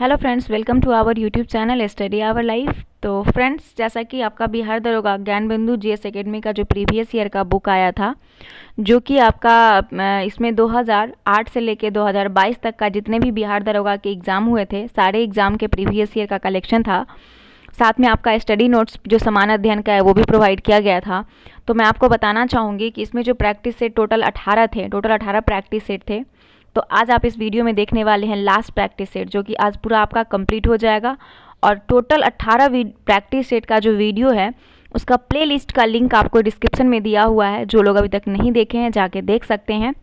hello friends welcome to our YouTube channel study our life तो friends जैसा कि आपका बिहार दरोगा ज्ञान बिंदु जी एस अकेडमी का जो प्रीवियस ईयर का बुक आया था जो कि आपका इसमें 2008 से लेके 2022 तक का जितने भी बिहार दरोगा के एग्ज़ाम हुए थे सारे एग्ज़ाम के प्रीवियस ईयर का कलेक्शन था साथ में आपका स्टडी नोट्स जो समान अध्ययन का है वो भी प्रोवाइड किया गया था तो मैं आपको बताना चाहूँगी कि इसमें जो प्रैक्टिस सेट टोटल अठारह थे टोटल अठारह प्रैक्टिस सेट थे तो आज आप इस वीडियो में देखने वाले हैं लास्ट प्रैक्टिस सेट जो कि आज पूरा आपका कंप्लीट हो जाएगा और टोटल 18 प्रैक्टिस सेट का जो वीडियो है उसका प्लेलिस्ट का लिंक आपको डिस्क्रिप्शन में दिया हुआ है जो लोग अभी तक नहीं देखे हैं जाके देख सकते हैं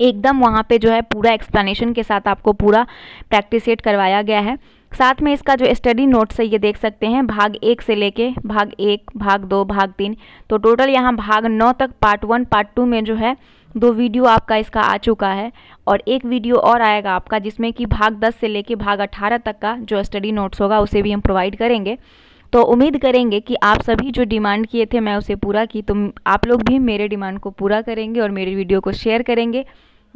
एकदम वहाँ पे जो है पूरा एक्सप्लेनेशन के साथ आपको पूरा प्रैक्टिस सेट करवाया गया है साथ में इसका जो स्टडी नोट्स है ये देख सकते हैं भाग एक से लेके भाग एक भाग दो भाग तीन तो टोटल यहाँ भाग नौ तक पार्ट वन पार्ट टू में जो है दो वीडियो आपका इसका आ चुका है और एक वीडियो और आएगा आपका जिसमें कि भाग 10 से लेकर भाग 18 तक का जो स्टडी नोट्स होगा उसे भी हम प्रोवाइड करेंगे तो उम्मीद करेंगे कि आप सभी जो डिमांड किए थे मैं उसे पूरा की तो आप लोग भी मेरे डिमांड को पूरा करेंगे और मेरे वीडियो को शेयर करेंगे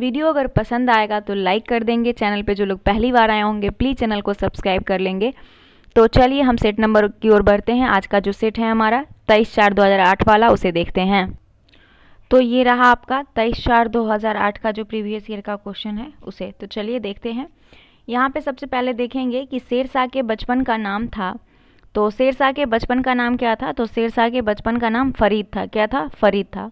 वीडियो अगर पसंद आएगा तो लाइक कर देंगे चैनल पे जो लोग पहली बार आए होंगे प्लीज़ चैनल को सब्सक्राइब कर लेंगे तो चलिए हम सेट नंबर की ओर बढ़ते हैं आज का जो सेट है हमारा तेईस चार दो वाला उसे देखते हैं तो ये रहा आपका तेईस चार दो हज़ार आठ का जो प्रीवियस ईयर का क्वेश्चन है उसे तो चलिए देखते हैं यहाँ पे सबसे पहले देखेंगे कि शेरशाह के बचपन का नाम था तो शेरशाह के बचपन का नाम क्या था तो शेर शाह के बचपन का नाम फरीद था क्या था फरीद था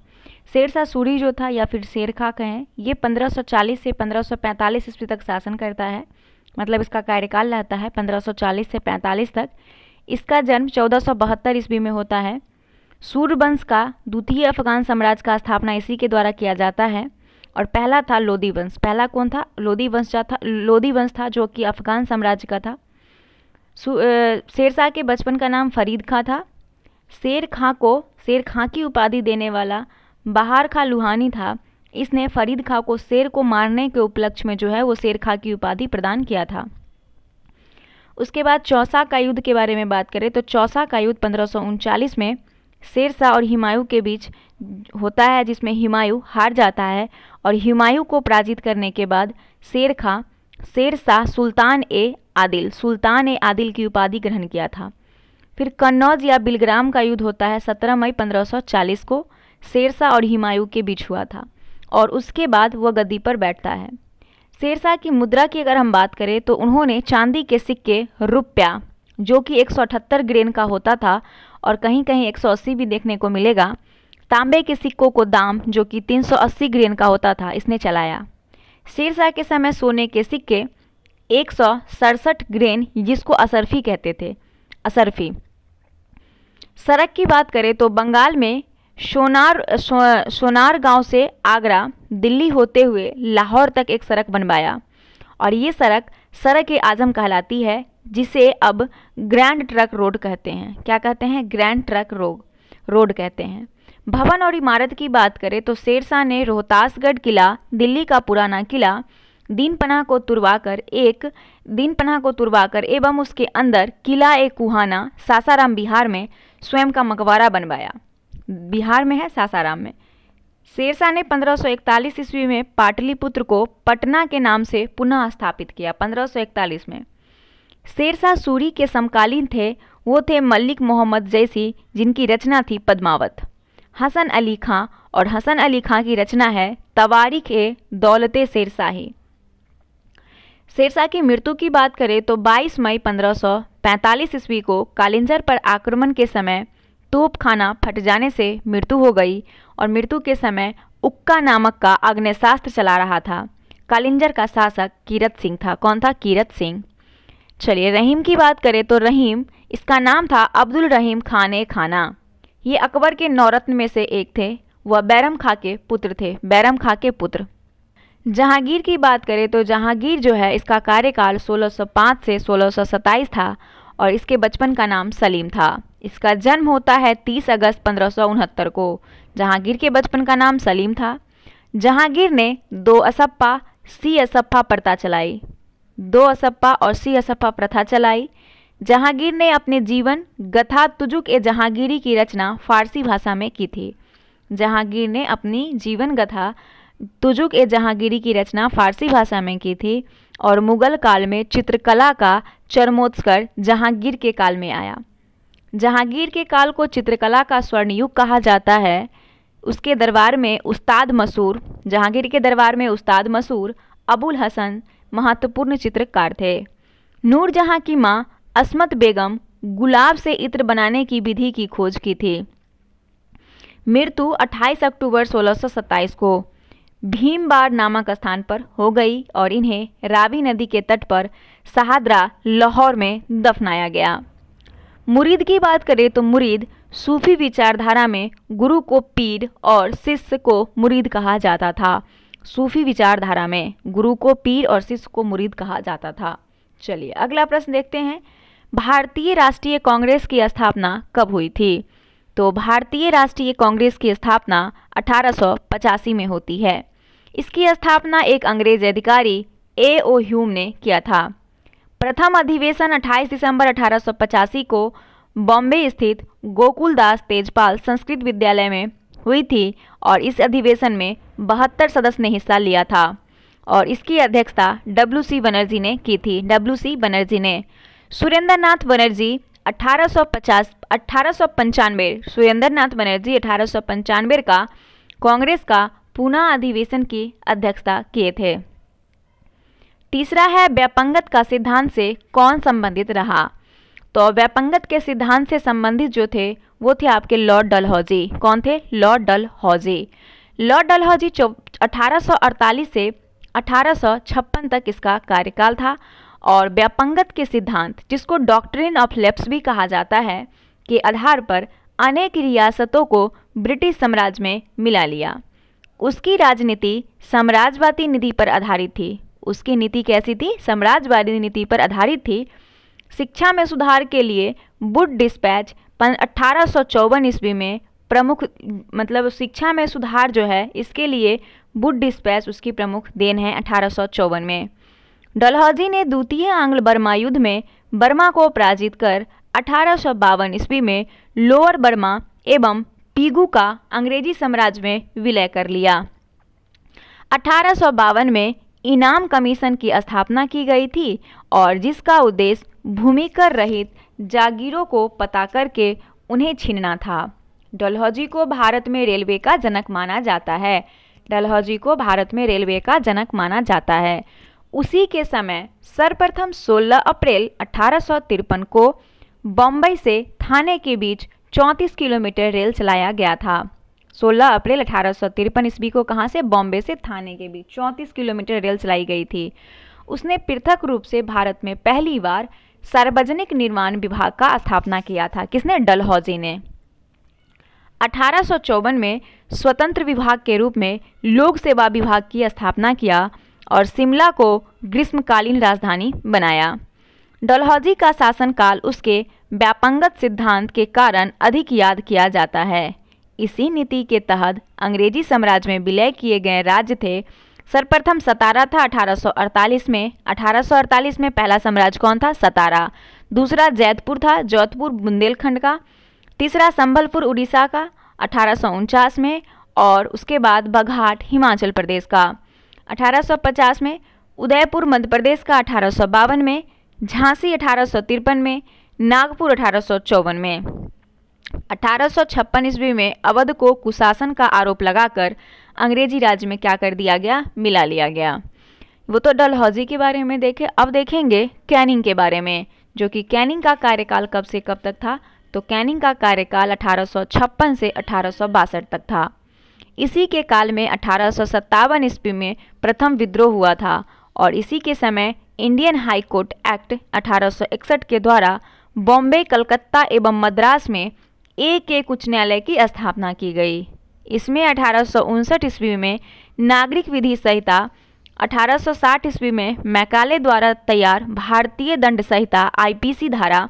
शेरशाह सूरी जो था या फिर शेर खा कहें ये 1540 से 1545 ईस्वी तक शासन करता है मतलब इसका कार्यकाल रहता है 1540 से 45 तक इसका जन्म 1472 ईस्वी में होता है सूर्यवंश का द्वितीय अफगान साम्राज्य का स्थापना इसी के द्वारा किया जाता है और पहला था लोदी वंश पहला कौन था लोदी वंश था लोदी वंश था जो कि अफगान साम्राज्य का था शेरशाह के बचपन का नाम फरीद खां था शेर खां को शेर खां की उपाधि देने वाला बहार खां लुहानी था इसने फरीद खां को शेर को मारने के उपलक्ष्य में जो है वो शेर खां की उपाधि प्रदान किया था उसके बाद चौसा का युद्ध के बारे में बात करें तो चौसा का युद्ध पंद्रह में शेरशाह और हिमायू के बीच होता है जिसमें हिमायू हार जाता है और हिमायू को पराजित करने के बाद शेर खां शेरशाह सुल्तान ए आदिल सुल्तान ए आदिल की उपाधि ग्रहण किया था फिर कन्नौज या बिलग्राम का युद्ध होता है 17 मई 1540 को शेरशाह और हिमायू के बीच हुआ था और उसके बाद वह गद्दी पर बैठता है शेरशाह की मुद्रा की अगर हम बात करें तो उन्होंने चांदी के सिक्के रुपया जो कि एक ग्रेन का होता था और कहीं कहीं 180 भी देखने को मिलेगा तांबे के सिक्कों को दाम जो कि 380 ग्रेन का होता था इसने चलाया सिरसा के समय सोने के सिक्के एक ग्रेन जिसको असरफी कहते थे असरफी सड़क की बात करें तो बंगाल में सोनार सो, सोनार गांव से आगरा दिल्ली होते हुए लाहौर तक एक सड़क बनवाया और ये सड़क सड़क ए आज़म कहलाती है जिसे अब ग्रैंड ट्रक रोड कहते हैं क्या कहते हैं ग्रैंड ट्रक रोड रोड कहते हैं भवन और इमारत की बात करें तो शेरशाह ने रोहतासगढ़ किला दिल्ली का पुराना किला दीनपनाह को को कर एक दीनपनाह को को कर एवं उसके अंदर किला एक कुहाना सासाराम बिहार में स्वयं का मकबरा बनवाया बिहार में है सासाराम में शेरशाह ने 1541 ईस्वी में पाटलिपुत्र को पटना के नाम से पुनः स्थापित किया 1541 में शेरशाह सूरी के समकालीन थे वो थे मल्लिक मोहम्मद जैसी जिनकी रचना थी पद्मावत हसन अली खां और हसन अली खां की रचना है तवारिक ए दौलत शेरशाही शेरशाह की मृत्यु की बात करें तो 22 मई 1545 ईस्वी को कालिंजर पर आक्रमण के समय तोपखाना फट जाने से मृत्यु हो गई और मृत्यु के समय उक्का नामक का आग्नेशास्त्र चला रहा था कालिंजर का शासक कीरत सिंह था कौन था कीरत सिंह चलिए रहीम की बात करें तो रहीम इसका नाम था अब्दुल रहीम खान खाना ये अकबर के नौरत्न में से एक थे वह बैरम खां के पुत्र थे बैरम खां के पुत्र जहांगीर की बात करें तो जहांगीर जो है इसका कार्यकाल 1605 से 1627 था और इसके बचपन का नाम सलीम था इसका जन्म होता है 30 अगस्त पंद्रह को जहांगीर के बचपन का नाम सलीम था जहांगीर ने दो असप्पा सी असप्पा पड़ता चलाई दो असप्पा और सी असप्पा प्रथा चलाई जहांगीर ने अपने जीवन गथा तुजुक ए जहांगीरी की रचना फारसी भाषा में की थी जहांगीर ने अपनी जीवन गथा तुजुक ए जहांगीरी की रचना फारसी भाषा में की थी और मुगल काल में चित्रकला का चरमोत्सकर जहांगीर के काल में आया जहांगीर के काल को चित्रकला का स्वर्णयुग कहा जाता है उसके दरबार में उस्ताद मसूर जहांगीर के दरबार में उस्ताद मसूर अबुल हसन महत्वपूर्ण चित्रकार थे नूरजहाँ की माँ असमत बेगम गुलाब से इत्र बनाने की विधि की खोज की थी मृत्यु 28 अक्टूबर सोलह को भीमबार नामक स्थान पर हो गई और इन्हें रावी नदी के तट पर सहादरा लाहौर में दफनाया गया मुरीद की बात करें तो मुरीद सूफी विचारधारा में गुरु को पीर और शिष्य को मुरीद कहा जाता था सूफी विचारधारा में गुरु को पीर और शिष्य को मुरीद कहा जाता था चलिए अगला प्रश्न देखते हैं भारतीय राष्ट्रीय कांग्रेस की स्थापना कब हुई थी तो भारतीय राष्ट्रीय कांग्रेस की स्थापना अठारह में होती है इसकी स्थापना एक अंग्रेज अधिकारी ए ओ ह्यूम ने किया था प्रथम अधिवेशन 28 दिसंबर 1885 को बॉम्बे स्थित गोकुलदास तेजपाल संस्कृत विद्यालय में हुई थी और इस अधिवेशन में बहत्तर सदस्य ने हिस्सा लिया था और इसकी अध्यक्षता डब्ल्यू सी बनर्जी ने की थी डब्ल्यू सी बनर्जी ने सुरेंद्र नाथ बनर्जी अठारह सौ सुरेंद्र नाथ बनर्जी अठारह का कांग्रेस का पुनः अधिवेशन की अध्यक्षता किए थे तीसरा है व्यापंगत का सिद्धांत से कौन संबंधित रहा तो व्यापंगत के सिद्धांत से संबंधित जो थे वो थे आपके लॉर्ड डलहौजी कौन थे लॉर्ड डलहौजी लॉर्ड डलहौजी चौ अठारह से अठारह तक इसका कार्यकाल था और व्यापंगत के सिद्धांत जिसको डॉक्ट्रिन ऑफ लेप्स भी कहा जाता है के आधार पर अनेक रियासतों को ब्रिटिश साम्राज्य में मिला लिया उसकी राजनीति साम्राज्यवादी नीति पर आधारित थी उसकी नीति कैसी थी साम्राज्यवादी नीति पर आधारित थी शिक्षा में सुधार के लिए बुड डिस्पैच अट्ठारह सौ चौवन ईस्वी में प्रमुख मतलब शिक्षा में सुधार जो है इसके लिए बुड डिस्पैच उसकी प्रमुख देन है अठारह में डलहौजी ने द्वितीय आंग्ल बर्मा युद्ध में बर्मा को पराजित कर अठारह ईस्वी में लोअर बर्मा एवं पीगू का अंग्रेजी साम्राज्य में विलय कर लिया अठारह में इनाम कमीशन की स्थापना की गई थी और जिसका उद्देश्य भूमि कर रहित जागीरों को पता करके उन्हें छीनना था डलहौजी को भारत में रेलवे का जनक माना जाता है डलहौजी को भारत में रेलवे का जनक माना जाता है उसी के समय सर्वप्रथम 16 अप्रैल अठारह को बम्बई से थाने के बीच 34 किलोमीटर रेल चलाया गया था 16 अप्रैल अठारह ईस्वी को कहाँ से बॉम्बे से थाने के बीच 34 किलोमीटर रेल चलाई गई थी उसने पृथक रूप से भारत में पहली बार सार्वजनिक निर्माण विभाग का स्थापना किया था किसने डलहौजी ने अठारह में स्वतंत्र विभाग के रूप में लोक सेवा विभाग की स्थापना किया और शिमला को ग्रीष्मकालीन राजधानी बनाया डलहौजी का शासनकाल उसके व्यापंगत सिद्धांत के कारण अधिक याद किया जाता है इसी नीति के तहत अंग्रेजी साम्राज्य में विलय किए गए राज्य थे सर्वप्रथम सतारा था 1848 में 1848 में पहला साम्राज्य कौन था सतारा दूसरा जैतपुर था जोधपुर बुंदेलखंड का तीसरा संभलपुर उड़ीसा का अठारह में और उसके बाद बघाट हिमाचल प्रदेश का 1850 में उदयपुर मध्य प्रदेश का अठारह में झांसी अठारह में नागपुर अठारह में अठारह ईस्वी में अवध को कुशासन का आरोप लगाकर अंग्रेजी राज्य में क्या कर दिया गया मिला लिया गया वो तो डलहौजी के बारे में देखे अब देखेंगे कैनिंग के बारे में जो कि कैनिंग का कार्यकाल कब से कब तक था तो कैनिंग का कार्यकाल अठारह से अठारह तक था इसी के काल में अठारह ईस्वी में प्रथम विद्रोह हुआ था और इसी के समय इंडियन हाई कोर्ट एक्ट 1861 के द्वारा बॉम्बे कलकत्ता एवं मद्रास में एक एक उच्च न्यायालय की स्थापना की गई इसमें अठारह ईस्वी में नागरिक विधि संहिता 1860 ईस्वी में मैकाले द्वारा तैयार भारतीय दंड संहिता आईपीसी धारा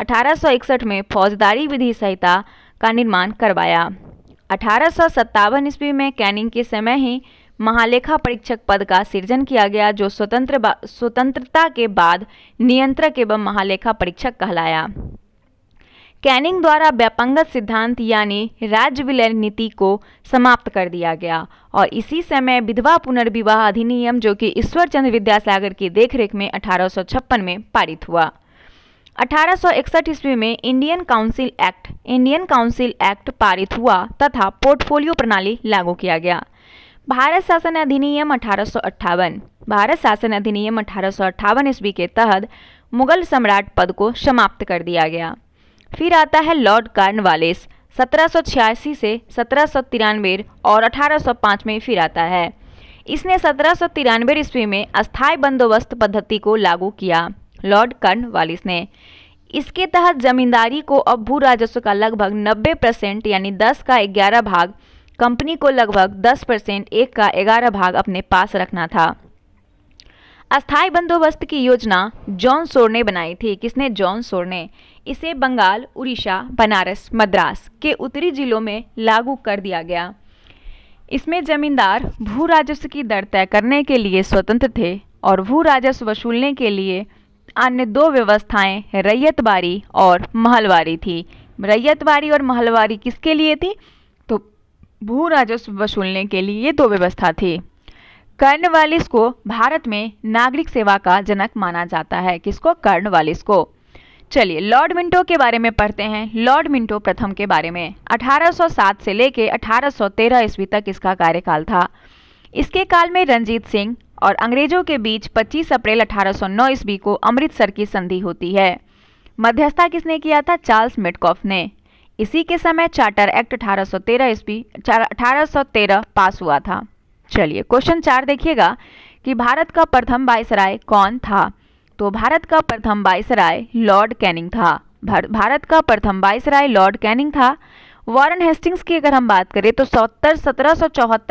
1861 में फौजदारी विधि संहिता का निर्माण करवाया अठारह ईस्वी में कैनिंग के समय ही महालेखा परीक्षक पद का सृजन किया गया जो स्वतंत्र स्वतंत्रता के बाद नियंत्रक एवं महालेखा परीक्षक कहलाया कैनिंग द्वारा व्यापंगत सिद्धांत यानी राज्य विलय नीति को समाप्त कर दिया गया और इसी समय विधवा पुनर्विवाह अधिनियम जो कि ईश्वर चंद्र विद्यासागर की देखरेख में अठारह में पारित हुआ 1861 ईस्वी में Indian Council Act Indian Council Act पारित हुआ तथा पोर्टफोलियो प्रणाली लागू किया गया भारत शासन अधिनियम अठारह भारत शासन अधिनियम अठारह ईस्वी के तहत मुगल सम्राट पद को समाप्त कर दिया गया फिर आता है लॉर्ड कार्नवालिस सत्रह से सत्रह और 1805 में फिर आता है इसने सत्रह सौ तिरानवे ईस्वी में अस्थायी बंदोबस्त पद्धति को लागू किया लॉर्ड कर्नवालिस ने इसके तहत जमींदारी को अब भू राजस्व का लगभग 90 परसेंट यानी 10 का 11 भाग कंपनी को लगभग 10 परसेंट एक का 11 भाग अपने पास रखना था अस्थायी बंदोबस्त की योजना जॉन सोर ने बनाई थी किसने जॉन सोर ने इसे बंगाल उड़ीसा बनारस मद्रास के उत्तरी जिलों में लागू कर दिया गया इसमें जमींदार भू राजस्व की दर तय करने के लिए स्वतंत्र थे और भू राजस्व वसूलने के लिए अन्य दो व्यवस्थाएं बारी और महलवारी थी रैयत बारी और महलवारी किसके लिए थी तो भू राजस्व वसूलने के लिए ये दो व्यवस्था थी कर्णवालिस को भारत में नागरिक सेवा का जनक माना जाता है किसको कर्णवालिस को चलिए लॉर्ड मिंटो के बारे में पढ़ते हैं लॉर्ड मिंटो प्रथम के बारे में 1807 से लेके 1813 ईस्वी तक इसका कार्यकाल था इसके काल में रंजीत सिंह और अंग्रेजों के बीच 25 अप्रैल 1809 ईस्वी को अमृतसर की संधि होती है मध्यस्थता किसने किया था चार्ल्स मिटकॉफ ने इसी के समय चार्टर एक्ट 1813 ईस्वी अठारह पास हुआ था चलिए क्वेश्चन चार देखिएगा कि भारत का प्रथम वायसराय कौन था तो भारत का प्रथम वायसराय लॉर्ड कैनिंग था भारत का प्रथम वायसराय लॉर्ड कैनिंग था वारन हेस्टिंग्स की अगर हम बात करें तो सत्तर सत्रह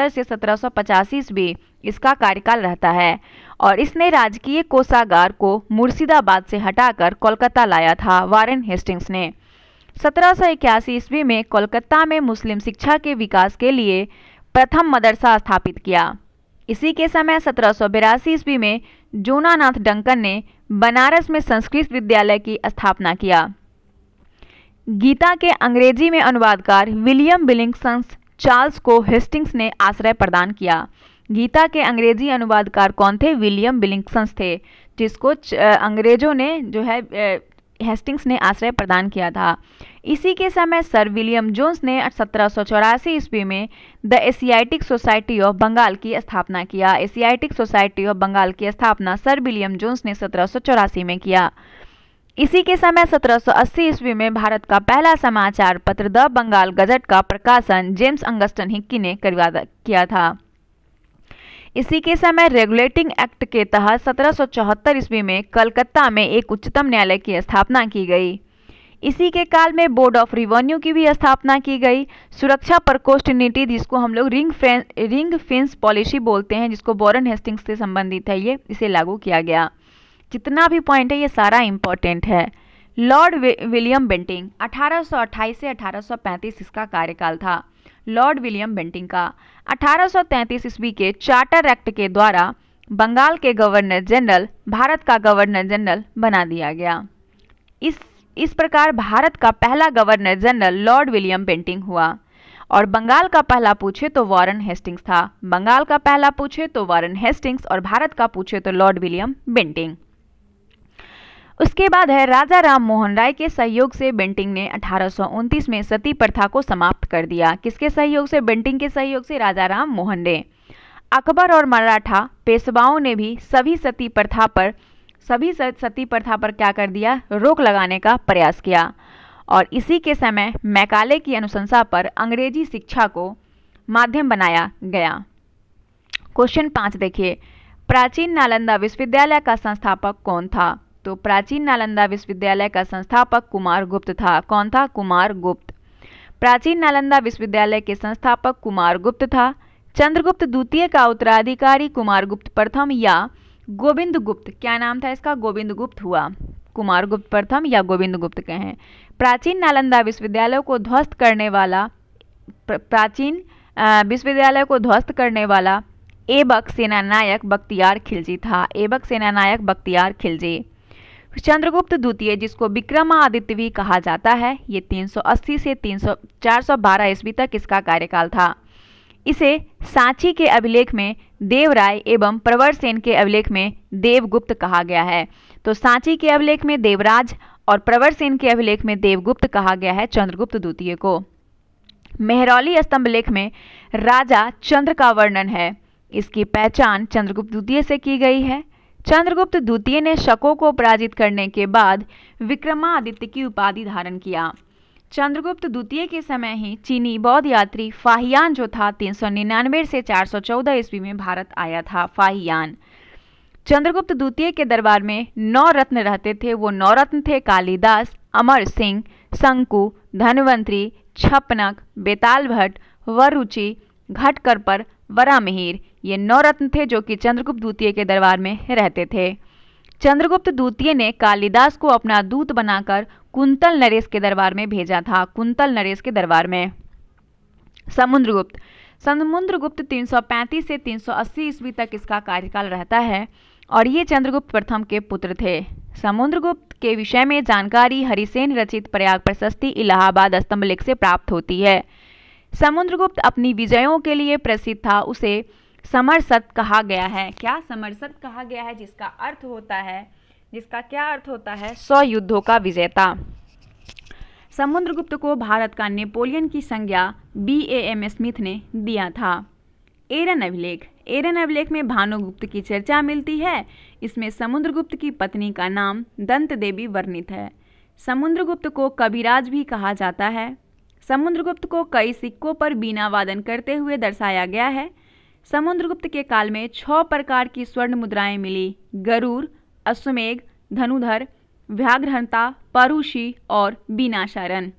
से सत्रह सौ ईस्वी इसका कार्यकाल रहता है और इसने राजकीय कोषागार को मुर्शिदाबाद से हटाकर कोलकाता लाया था वारन हेस्टिंग्स ने सत्रह सौ ईस्वी में कोलकाता में मुस्लिम शिक्षा के विकास के लिए प्रथम मदरसा स्थापित किया इसी के समय सत्रह सौ ईस्वी में जूनानाथ डंकन ने बनारस में संस्कृत विद्यालय की स्थापना किया गीता के अंग्रेजी में अनुवादकार विलियम बिलिंगसंस चार्ल्स को हेस्टिंग्स ने आश्रय प्रदान किया गीता के अंग्रेजी अनुवादकार कौन थे विलियम बिलिंगसंस थे जिसको अंग्रेजों ने जो है हेस्टिंग्स ने आश्रय प्रदान किया था इसी के समय सर विलियम जोन्स ने सत्रह ईस्वी में the Asiatic Society of Bengal की स्थापना किया एशियाटिक सोसाइटी ऑफ बंगाल की स्थापना सर विलियम जोन्स ने सत्रह में किया इसी के समय 1780 ईस्वी में भारत का पहला समाचार पत्र द बंगाल गजट का प्रकाशन जेम्स अंगस्टन हिक्की ने करवा किया था इसी के समय रेगुलेटिंग एक्ट के तहत चौहत्तर ईस्वी में कलकत्ता में एक उच्चतम न्यायालय की स्थापना की गई इसी के काल में बोर्ड ऑफ रिवेन्यू की भी स्थापना की गई सुरक्षा प्रकोष्ठ नीति जिसको हम लोग रिंग फ्रें रिंग फेंस पॉलिसी बोलते हैं जिसको बॉरन हेस्टिंग्स से संबंधित है ये इसे लागू किया गया जितना भी पॉइंट है ये सारा इम्पॉर्टेंट है लॉर्ड विलियम बेंटिंग अठारह से अठारह इसका कार्यकाल था लॉर्ड विलियम बेंटिंग का 1833 ईस्वी के चार्टर एक्ट के द्वारा बंगाल के गवर्नर जनरल भारत का गवर्नर जनरल बना दिया गया इस इस प्रकार भारत का पहला governor general Lord William Bentinck हुआ और बंगाल का पहला पूछे तो वॉरन हेस्टिंग्स था बंगाल का पहला पूछे तो वॉरन हेस्टिंग्स और भारत का पूछे तो लॉर्ड विलियम बेंटिंग उसके बाद है राजा राम मोहन राय के सहयोग से बेंटिंग ने अठारह में सती प्रथा को समाप्त कर दिया किसके सहयोग से बेंटिंग के सहयोग से राजा राम मोहन ने अकबर और मराठा पेशवाओं ने भी सभी सती प्रथा पर सभी सती प्रथा पर क्या कर दिया रोक लगाने का प्रयास किया और इसी के समय मैकाले की अनुशंसा पर अंग्रेजी शिक्षा को माध्यम बनाया गया क्वेश्चन पाँच देखिए प्राचीन नालंदा विश्वविद्यालय का संस्थापक कौन था तो प्राचीन नालंदा विश्वविद्यालय का संस्थापक कुमार गुप्त था कौन था कुमार गुप्त प्राचीन नालंदा विश्वविद्यालय के संस्थापक कुमार गुप्त था चंद्रगुप्त द्वितीय का उत्तराधिकारी कुमार गुप्त प्रथम या गोविंद गुप्त क्या नाम था इसका गोविंद गुप्त हुआ कुमार गुप्त प्रथम या गोविंद गुप्त कहें प्राचीन नालंदा विश्वविद्यालय को ध्वस्त करने वाला प्राचीन विश्वविद्यालय को ध्वस्त करने वाला एबक सेनानायक बख्तियार खिलजी था एबक सेनानायक बख्तियार खिलजी चंद्रगुप्त द्वितीय जिसको विक्रमादित्य भी कहा जाता है ये 380 से 300 412 ईस्वी तक इसका कार्यकाल था इसे सांची के अभिलेख में देवराय एवं प्रवर सेन के अभिलेख में देवगुप्त कहा गया है तो सांची के अभिलेख में देवराज और प्रवर सेन के अभिलेख में देवगुप्त कहा गया है चंद्रगुप्त द्वितीय को मेहरौली स्तंभ लेख में राजा चंद्र का वर्णन है इसकी पहचान चंद्रगुप्त द्वितीय से की गई है चंद्रगुप्त द्वितीय ने शकों को पराजित करने के बाद विक्रमादित्य की उपाधि धारण किया चंद्रगुप्त द्वितीय के समय ही चीनी बौद्ध यात्री फाहियान जो था 399 से 414 ईस्वी में भारत आया था फाहियान चंद्रगुप्त द्वितीय के दरबार में नौ रत्न रहते थे वो नौ रत्न थे कालिदास अमर सिंह शंकु धनवंतरी छपनक बेताल भट्ट वरुचि घटकर पर वरामिहिर ये नौ रत्न थे जो कि चंद्रगुप्त द्वितीय के दरबार में रहते थे चंद्रगुप्त द्वितीय ने कालिदास को अपना दूत बनाकर कुंतल नरेश के दरबार में भेजा था कुंतल नरेश के दरबार में समुद्रगुप्त समुद्रगुप्त 335 से 380 ईस्वी तक इसका कार्यकाल रहता है और ये चंद्रगुप्त प्रथम के पुत्र थे समुद्रगुप्त के विषय में जानकारी हरिसेन रचित प्रयाग प्रशस्ति इलाहाबाद स्तंभ लेख से प्राप्त होती है समुद्रगुप्त अपनी विजयों के लिए प्रसिद्ध था उसे समरसत कहा गया है क्या समरसत कहा गया है जिसका अर्थ होता है जिसका क्या अर्थ होता है सौ युद्धों का विजेता समुद्रगुप्त को भारत का नेपोलियन की संज्ञा बी ए एम स्मिथ ने दिया था एरन अभिलेख एरन अभिलेख में भानुगुप्त की चर्चा मिलती है इसमें समुद्रगुप्त की पत्नी का नाम दंत देवी वर्णित है समुद्रगुप्त को कविराज भी कहा जाता है समुद्रगुप्त को कई सिक्कों पर बीना वादन करते हुए दर्शाया गया है समुद्रगुप्त के काल में छह प्रकार की स्वर्ण मुद्राएं मिली गरुर अश्वमेघ धनुधर व्याघ्रहता परुषि और बीनाशारण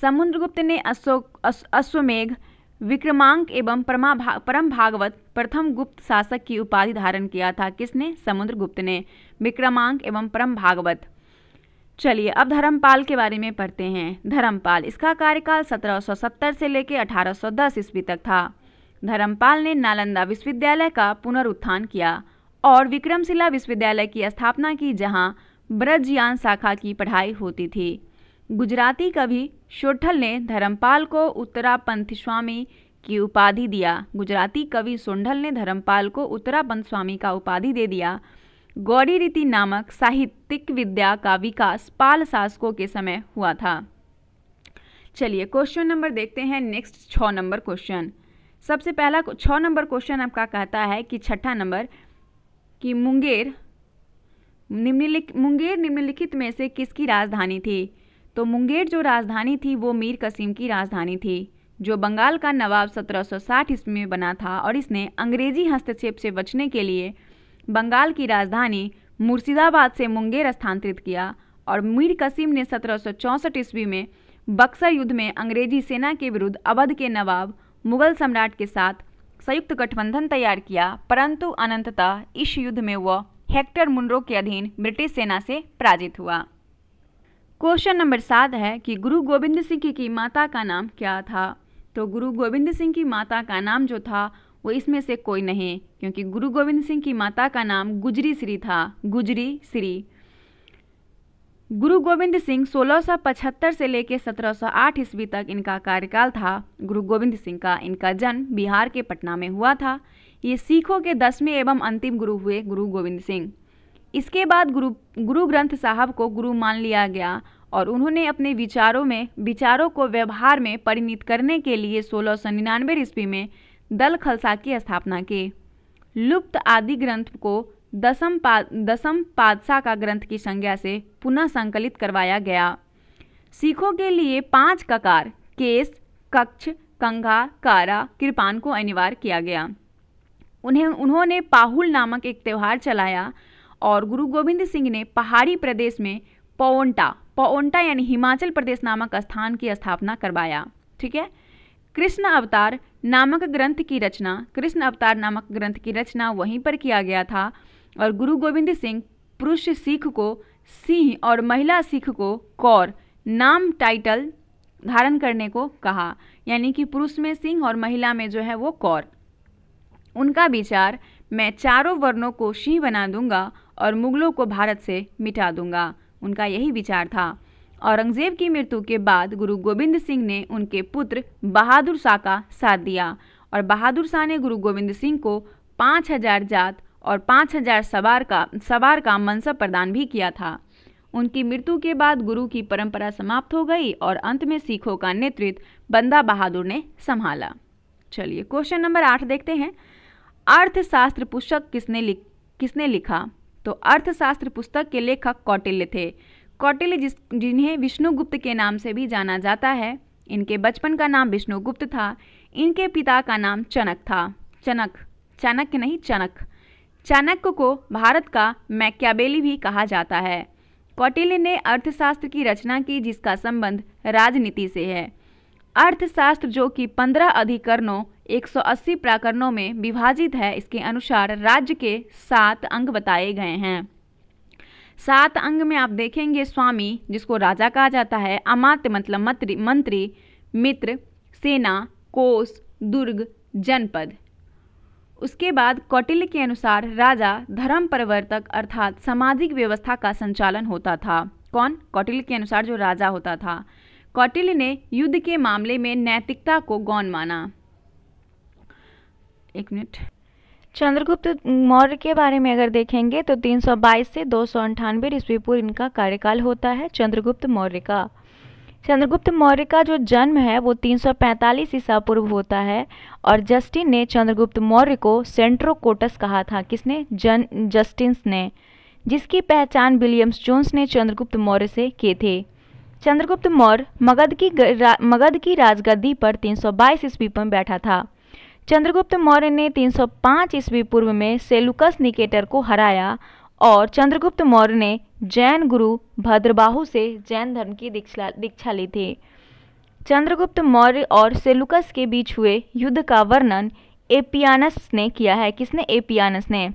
समुद्रगुप्त ने अश्वमेघ विक्रमांक एवं परम भागवत प्रथम गुप्त शासक की उपाधि धारण किया था किसने समुद्रगुप्त ने विक्रमांक एवं परम भागवत चलिए अब धर्मपाल के बारे में पढ़ते हैं धर्मपाल इसका कार्यकाल 1770 से लेकर 1810 ईस्वी तक था धर्मपाल ने नालंदा विश्वविद्यालय का पुनरुत्थान किया और विक्रमशिला विश्वविद्यालय की स्थापना की जहां ब्रजयान शाखा की पढ़ाई होती थी गुजराती कवि शोठल ने धर्मपाल को उत्तरापंथ स्वामी की उपाधि दिया गुजराती कवि सोंढल ने धर्मपाल को उत्तरापंथ स्वामी का उपाधि दे दिया गौरी रीति नामक साहित्यिक विद्या का विकास पाल शासकों के समय हुआ था चलिए क्वेश्चन नंबर देखते हैं नेक्स्ट छ नंबर क्वेश्चन सबसे पहला छः नंबर क्वेश्चन आपका कहता है कि छठा नंबर कि मुंगेर निम्नलिखित मुंगेर निम्नलिखित में से किसकी राजधानी थी तो मुंगेर जो राजधानी थी वो मीर कसीम की राजधानी थी जो बंगाल का नवाब 1760 ईस्वी में बना था और इसने अंग्रेजी हस्तक्षेप से बचने के लिए बंगाल की राजधानी मुर्शिदाबाद से मुंगेर स्थानांतरित किया और मीर कसीम ने सत्रह ईस्वी में बक्सर युद्ध में अंग्रेजी सेना के विरुद्ध अवध के नवाब मुगल सम्राट के साथ संयुक्त गठबंधन तैयार किया परंतु अनंततः इस युद्ध में वह हेक्टर मुंडरो के अधीन ब्रिटिश सेना से पराजित हुआ क्वेश्चन नंबर सात है कि गुरु गोविंद सिंह की, की माता का नाम क्या था तो गुरु गोविंद सिंह की माता का नाम जो था वो इसमें से कोई नहीं क्योंकि गुरु गोविंद सिंह की माता का नाम गुजरी श्री था गुजरी श्री गुरु गोविंद सिंह 1675 से लेकर 1708 ईस्वी तक इनका कार्यकाल था गुरु गोविंद सिंह का इनका जन्म बिहार के पटना में हुआ था ये सिखों के दसवें एवं अंतिम गुरु हुए गुरु गोविंद सिंह इसके बाद गुरु गुरु ग्रंथ साहब को गुरु मान लिया गया और उन्होंने अपने विचारों में विचारों को व्यवहार में परिणित करने के लिए सोलह सौ निन्यानवे ईस्वी में दल खलसा की स्थापना की लुप्त आदि ग्रंथ को दसम पा दसम पादशाह का ग्रंथ की संज्ञा से पुनः संकलित करवाया गया सिखों के लिए पांच ककार केस कक्ष कंघा कारा कृपान को अनिवार्य किया गया उन्हें उन्होंने पाहुल नामक एक त्यौहार चलाया और गुरु गोविंद सिंह ने पहाड़ी प्रदेश में पौंटा पौंटा यानी हिमाचल प्रदेश नामक स्थान की स्थापना करवाया ठीक है कृष्ण अवतार नामक ग्रंथ की रचना कृष्ण अवतार नामक ग्रंथ की रचना वहीं पर किया गया था और गुरु गोविंद सिंह पुरुष सिख को सिंह और महिला सिख को कौर नाम टाइटल धारण करने को कहा यानी कि पुरुष में सिंह और महिला में जो है वो कौर उनका विचार मैं चारों वर्णों को सिंह बना दूंगा और मुगलों को भारत से मिटा दूंगा उनका यही विचार था औरंगजेब की मृत्यु के बाद गुरु गोविंद सिंह ने उनके पुत्र बहादुर शाह का साथ दिया और बहादुर शाह ने गुरु गोविंद सिंह को पाँच हजार जात और 5000 सवार का सवार का मनसब प्रदान भी किया था उनकी मृत्यु के बाद गुरु की परंपरा समाप्त हो गई और अंत में सिखों का नेतृत्व बंदा बहादुर ने संभाला चलिए क्वेश्चन नंबर आठ देखते हैं अर्थशास्त्र पुस्तक किसने लिख किसने लिखा तो अर्थशास्त्र पुस्तक के लेखक कौटिल्य थे कौटिल्य जिस जिन्हें विष्णुगुप्त के नाम से भी जाना जाता है इनके बचपन का नाम विष्णुगुप्त था इनके पिता का नाम चनक था चनक चाणक्य नहीं चनक चाणक्य को भारत का मैक्याबेली भी कहा जाता है कौटिल्य ने अर्थशास्त्र की रचना की जिसका संबंध राजनीति से है अर्थशास्त्र जो कि पंद्रह अधिकरणों 180 प्राकरणों में विभाजित है इसके अनुसार राज्य के सात अंग बताए गए हैं सात अंग में आप देखेंगे स्वामी जिसको राजा कहा जाता है अमात्य मतलब मंत्री मंत्री मित्र सेना कोष दुर्ग जनपद उसके बाद कौटिल्य के अनुसार राजा धर्म परिवर्तक अर्थात सामाजिक व्यवस्था का संचालन होता था कौन कौटिल्य के अनुसार जो राजा होता था कौटिल्य ने युद्ध के मामले में नैतिकता को गौन माना एक मिनट चंद्रगुप्त मौर्य के बारे में अगर देखेंगे तो 322 से दो सौ ईस्वी पूर्व इनका कार्यकाल होता है चंद्रगुप्त मौर्य का चंद्रगुप्त मौर्य का जो जन्म है वो 345 ईसा पूर्व होता है और जस्टिन ने चंद्रगुप्त मौर्य को सेंट्रोकोटस कहा था किसने जन जस्टिन ने जिसकी पहचान विलियम्स जोन्स ने चंद्रगुप्त मौर्य से किए थे चंद्रगुप्त मौर्य मगध की मगध की राजगद्दी पर 322 ईस्वी पर बैठा था चंद्रगुप्त मौर्य ने 305 ईस्वी पूर्व में सेलुकस निकेटर को हराया और चंद्रगुप्त मौर्य ने जैन गुरु भद्रबाहु से जैन धर्म की दीक्षा दीक्षा ली थी चंद्रगुप्त मौर्य और सेलुकस के बीच हुए युद्ध का वर्णन एपियानस ने किया है किसने एपियानस ने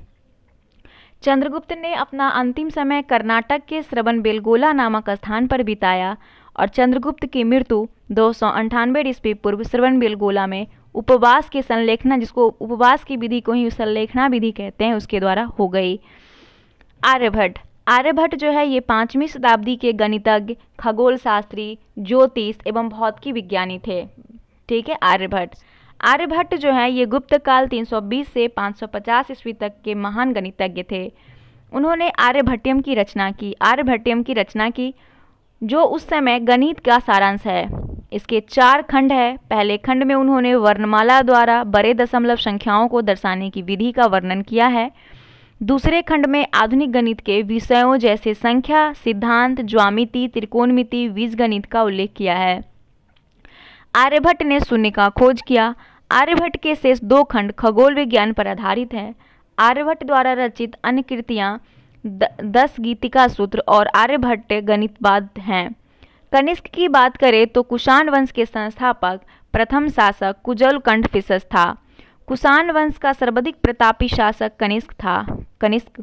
चंद्रगुप्त ने अपना अंतिम समय कर्नाटक के श्रवण बेलगोला नामक स्थान पर बिताया और चंद्रगुप्त की मृत्यु दो सौ अंठानवे ईस्वी पूर्व श्रवण बेलगोला में उपवास के संलेखना जिसको उपवास की विधि को ही संलेखना विधि कहते हैं उसके द्वारा हो गई आर्यभट्ट आर्यभट्ट जो है ये पाँचवीं शताब्दी के गणितज्ञ खगोल शास्त्री ज्योतिष एवं भौतिकी विज्ञानी थे ठीक है आर्यभट्ट आर्यभट्ट जो है ये गुप्त काल 320 से 550 ईस्वी तक के महान गणितज्ञ थे उन्होंने आर्यभट्टियम की रचना की आर्यभट्टियम की रचना की जो उस समय गणित का सारांश है इसके चार खंड है पहले खंड में उन्होंने वर्णमाला द्वारा बड़े दशमलव संख्याओं को दर्शाने की विधि का वर्णन किया है दूसरे खंड में आधुनिक गणित के विषयों जैसे संख्या सिद्धांत ज्वामिति त्रिकोणमिति बीजगणित का उल्लेख किया है आर्यभट्ट ने शून्य का खोज किया आर्यभट्ट के शेष दो खंड खगोल विज्ञान पर आधारित हैं आर्यभट्ट द्वारा रचित अन्य कृतियाँ दस गीतिका सूत्र और आर्यभट्ट गणितवाद हैं कनिष्क की बात करें तो कुषाण वंश के संस्थापक प्रथम शासक कुजलकंठ फिशस था कुषाण वंश का सर्वाधिक प्रतापी शासक कनिष्क था कनिष्क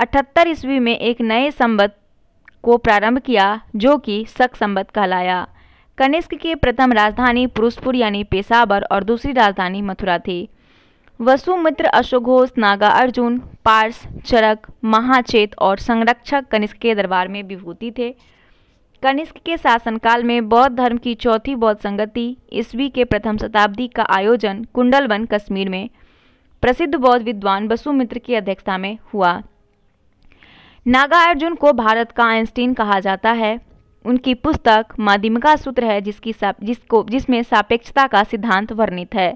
अठहत्तर ईस्वी में एक नए संबत को प्रारंभ किया जो कि शक संबत कहलाया कनिष्क की प्रथम राजधानी पुरुषपुर यानी पेशावर और दूसरी राजधानी मथुरा थी वसुमित्र अशोघोष नागा अर्जुन पार्स चरक महाचेत और संरक्षक कनिष्क के दरबार में विभूति थे कनिष्क के शासनकाल में बौद्ध धर्म की चौथी बौद्ध संगति ईस्वी के प्रथम शताब्दी का आयोजन कुंडलवन कश्मीर में प्रसिद्ध बौद्ध विद्वान बसुमित्र की अध्यक्षता में हुआ नागार्जुन को भारत का आइंस्टीन कहा जाता है उनकी पुस्तक माध्यमिका सूत्र है जिसकी जिसको जिसमें सापेक्षता का सिद्धांत वर्णित है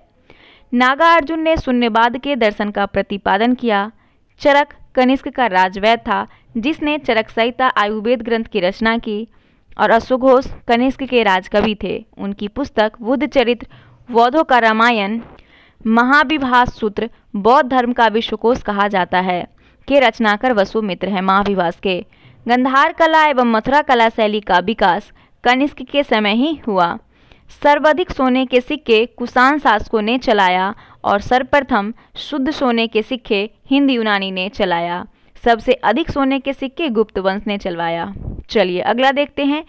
नागार्जुन ने शून्यवाद के दर्शन का प्रतिपादन किया चरक कनिष्क का राजवैद था जिसने चरक संहिता आयुर्वेद ग्रंथ की रचना की और अशोक कनिष्क के राजकवि थे उनकी पुस्तक बुद्ध चरित्र बौद्धों का रामायण महाविभास सूत्र बौद्ध धर्म का विश्वकोश कहा जाता है के रचनाकर वसु मित्र हैं महाविभास के गंधार कला एवं मथुरा कला शैली का विकास कनिष्क के समय ही हुआ सर्वाधिक सोने के सिक्के कुसान शासकों ने चलाया और सर्वप्रथम शुद्ध सोने के सिक्के हिंद यूनानी ने चलाया सबसे अधिक सोने के सिक्के गुप्त वंश ने चलवाया चलिए अगला देखते हैं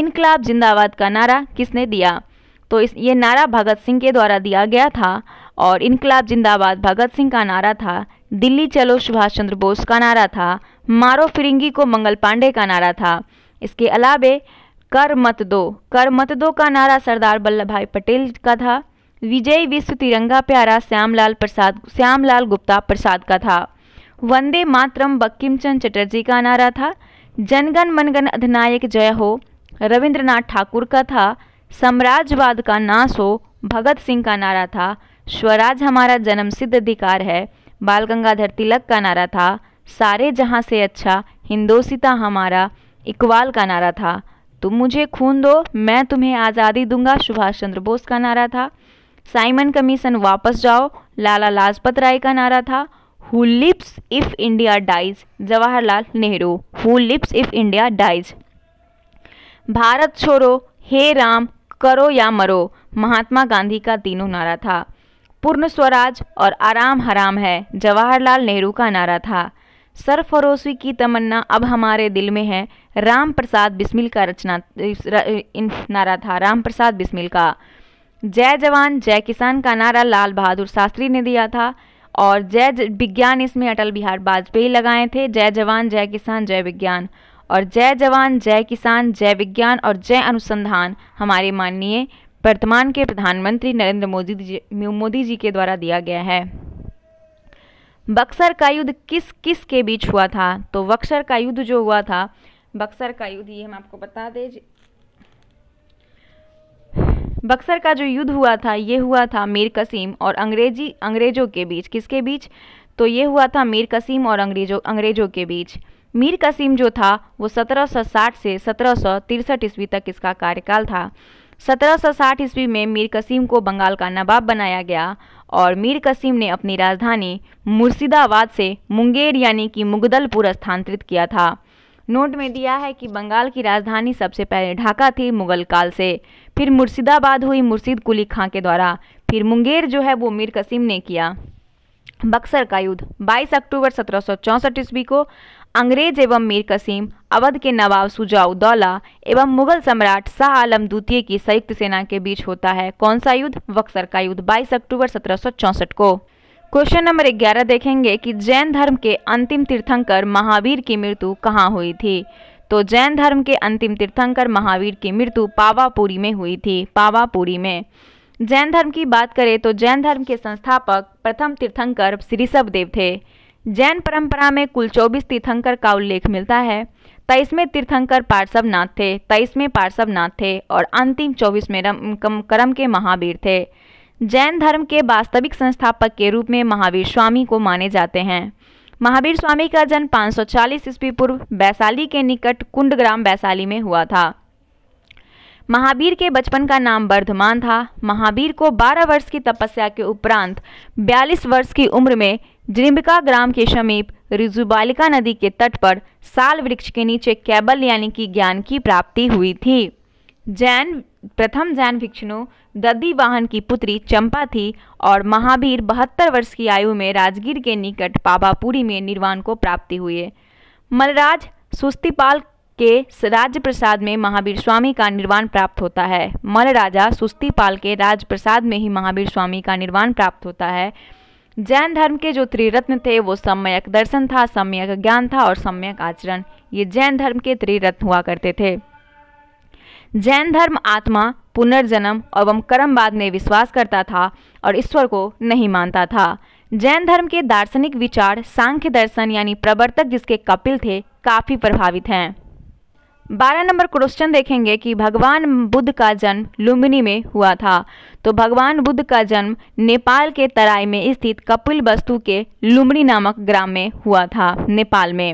इनकलाब जिंदाबाद का नारा किसने दिया तो इस ये नारा भगत सिंह के द्वारा दिया गया था और इनकलाब जिंदाबाद भगत सिंह का नारा था दिल्ली चलो सुभाष चंद्र बोस का नारा था मारो फिरिंगी को मंगल पांडे का नारा था इसके अलावे कर मत दो कर मत दो का नारा सरदार वल्लभ भाई पटेल का था विजय विश्व तिरंगा प्यारा श्यामलाल प्रसाद श्यामलाल गुप्ता प्रसाद का था वंदे मातरम बक्कीमचंद चटर्जी का नारा था जनगण मनगण अधिनायक जय हो रविंद्रनाथ ठाकुर का था साम्राज्यवाद का नाश हो भगत सिंह का नारा था स्वराज हमारा जन्म सिद्ध अधिकार है बाल गंगाधर तिलक का नारा था सारे जहाँ से अच्छा हिंदोसिता हमारा इकबाल का नारा था तुम मुझे खून दो मैं तुम्हें आज़ादी दूंगा सुभाष चंद्र बोस का नारा था साइमन कमीशन वापस जाओ लाला लाजपत राय का नारा था who lives if India dies Jawaharlal Nehru who lives if India dies Bharat छोड़ो हे राम करो या मरो महात्मा गांधी का तीनों नारा था पूर्ण स्वराज और आराम हराम है जवाहरलाल नेहरू का नारा था सरफरोशी की तमन्ना अब हमारे दिल में है राम प्रसाद बिस्मिल का रचना नारा था राम प्रसाद बिस्मिल का जय जवान जय किसान का नारा लाल बहादुर शास्त्री ने दिया था और जय विज्ञान इसमें अटल बिहार वाजपेयी लगाए थे जय जवान जय किसान जय विज्ञान और जय जवान जय किसान जय विज्ञान और जय अनुसंधान हमारे माननीय वर्तमान के प्रधानमंत्री नरेंद्र मोदी जी मोदी जी के द्वारा दिया गया है बक्सर का युद्ध किस किस के बीच हुआ था तो बक्सर का युद्ध जो हुआ था बक्सर का युद्ध ये हम आपको बता दें बक्सर का जो युद्ध हुआ था ये हुआ था मीर कसीम और अंग्रेजी अंग्रेजों के बीच किसके बीच तो ये हुआ था मीर कसीम और अंग्रेजों अंग्रेजों के बीच मीर कसीम जो था वो 1760 से सत्रह ईस्वी तक इसका कार्यकाल था 1760 ईस्वी में मीर कसीम को बंगाल का नवाब बनाया गया और मीर कसीम ने अपनी राजधानी मुर्शिदाबाद से मुंगेर यानी कि मुगदलपुर स्थानांतरित किया था नोट में दिया है कि बंगाल की राजधानी सबसे पहले ढाका थी मुगल काल से फिर मुर्शिदाबाद हुई मुर्शिद कुली खां के द्वारा फिर मुंगेर जो है वो मीर कसीम ने किया बक्सर का युद्ध 22 अक्टूबर सत्रह ईस्वी को अंग्रेज एवं मीर कसीम अवध के नवाब सुजाउदौला एवं मुगल सम्राट शाह आलम द्वितीय की संयुक्त सेना के बीच होता है कौन सा युद्ध बक्सर का युद्ध 22 अक्टूबर सत्रह को क्वेश्चन नंबर 11 देखेंगे कि जैन धर्म के अंतिम तीर्थंकर महावीर की मृत्यु कहाँ हुई थी तो जैन धर्म के अंतिम तीर्थंकर महावीर की मृत्यु पावापुरी में हुई थी पावापुरी में जैन धर्म की बात करें तो जैन धर्म के संस्थापक प्रथम तीर्थंकर श्री सबदेव थे जैन परंपरा में कुल 24 तीर्थंकर का उल्लेख मिलता है तेईस में तीर्थंकर पार्श्वनाथ थे तेईस में पार्श्वनाथ थे और अंतिम चौबीसवें कर्म के महावीर थे जैन धर्म के वास्तविक संस्थापक के रूप में महावीर स्वामी को माने जाते हैं महावीर स्वामी का जन्म 540 ईस्वी पूर्व वैशाली के निकट कुंडग्राम वैशाली में हुआ था महावीर के बचपन का नाम वर्धमान था महावीर को 12 वर्ष की तपस्या के उपरांत 42 वर्ष की उम्र में जिम्बिका ग्राम के समीप रिजुबालिका नदी के तट पर साल वृक्ष के नीचे कैबल यानी कि ज्ञान की प्राप्ति हुई थी जैन प्रथम जैन दद्दी वाहन की पुत्री चंपा थी और महावीर बहत्तर वर्ष की आयु में राजगीर के निकट पाबापुरी में निर्वाण को प्राप्ति हुए मलराज सुस्तीपाल के राज्य प्रसाद में महावीर स्वामी का निर्वाण प्राप्त होता है मल राजा सुस्तीपाल के प्रसाद में ही महावीर स्वामी का निर्वाण प्राप्त होता है जैन धर्म के जो त्रिरत्न थे वो सम्यक दर्शन था सम्यक ज्ञान था और सम्यक आचरण ये जैन धर्म के त्रिरत्न हुआ करते थे जैन धर्म आत्मा पुनर्जन्म एवं कर्मवाद में विश्वास करता था और ईश्वर को नहीं मानता था जैन धर्म के दार्शनिक विचार सांख्य दर्शन यानी प्रवर्तक जिसके कपिल थे काफ़ी प्रभावित हैं बारह नंबर क्वेश्चन देखेंगे कि भगवान बुद्ध का जन्म लुम्बिनी में हुआ था तो भगवान बुद्ध का जन्म नेपाल के तराई में स्थित कपिल वस्तु के लुम्बिनी नामक ग्राम में हुआ था नेपाल में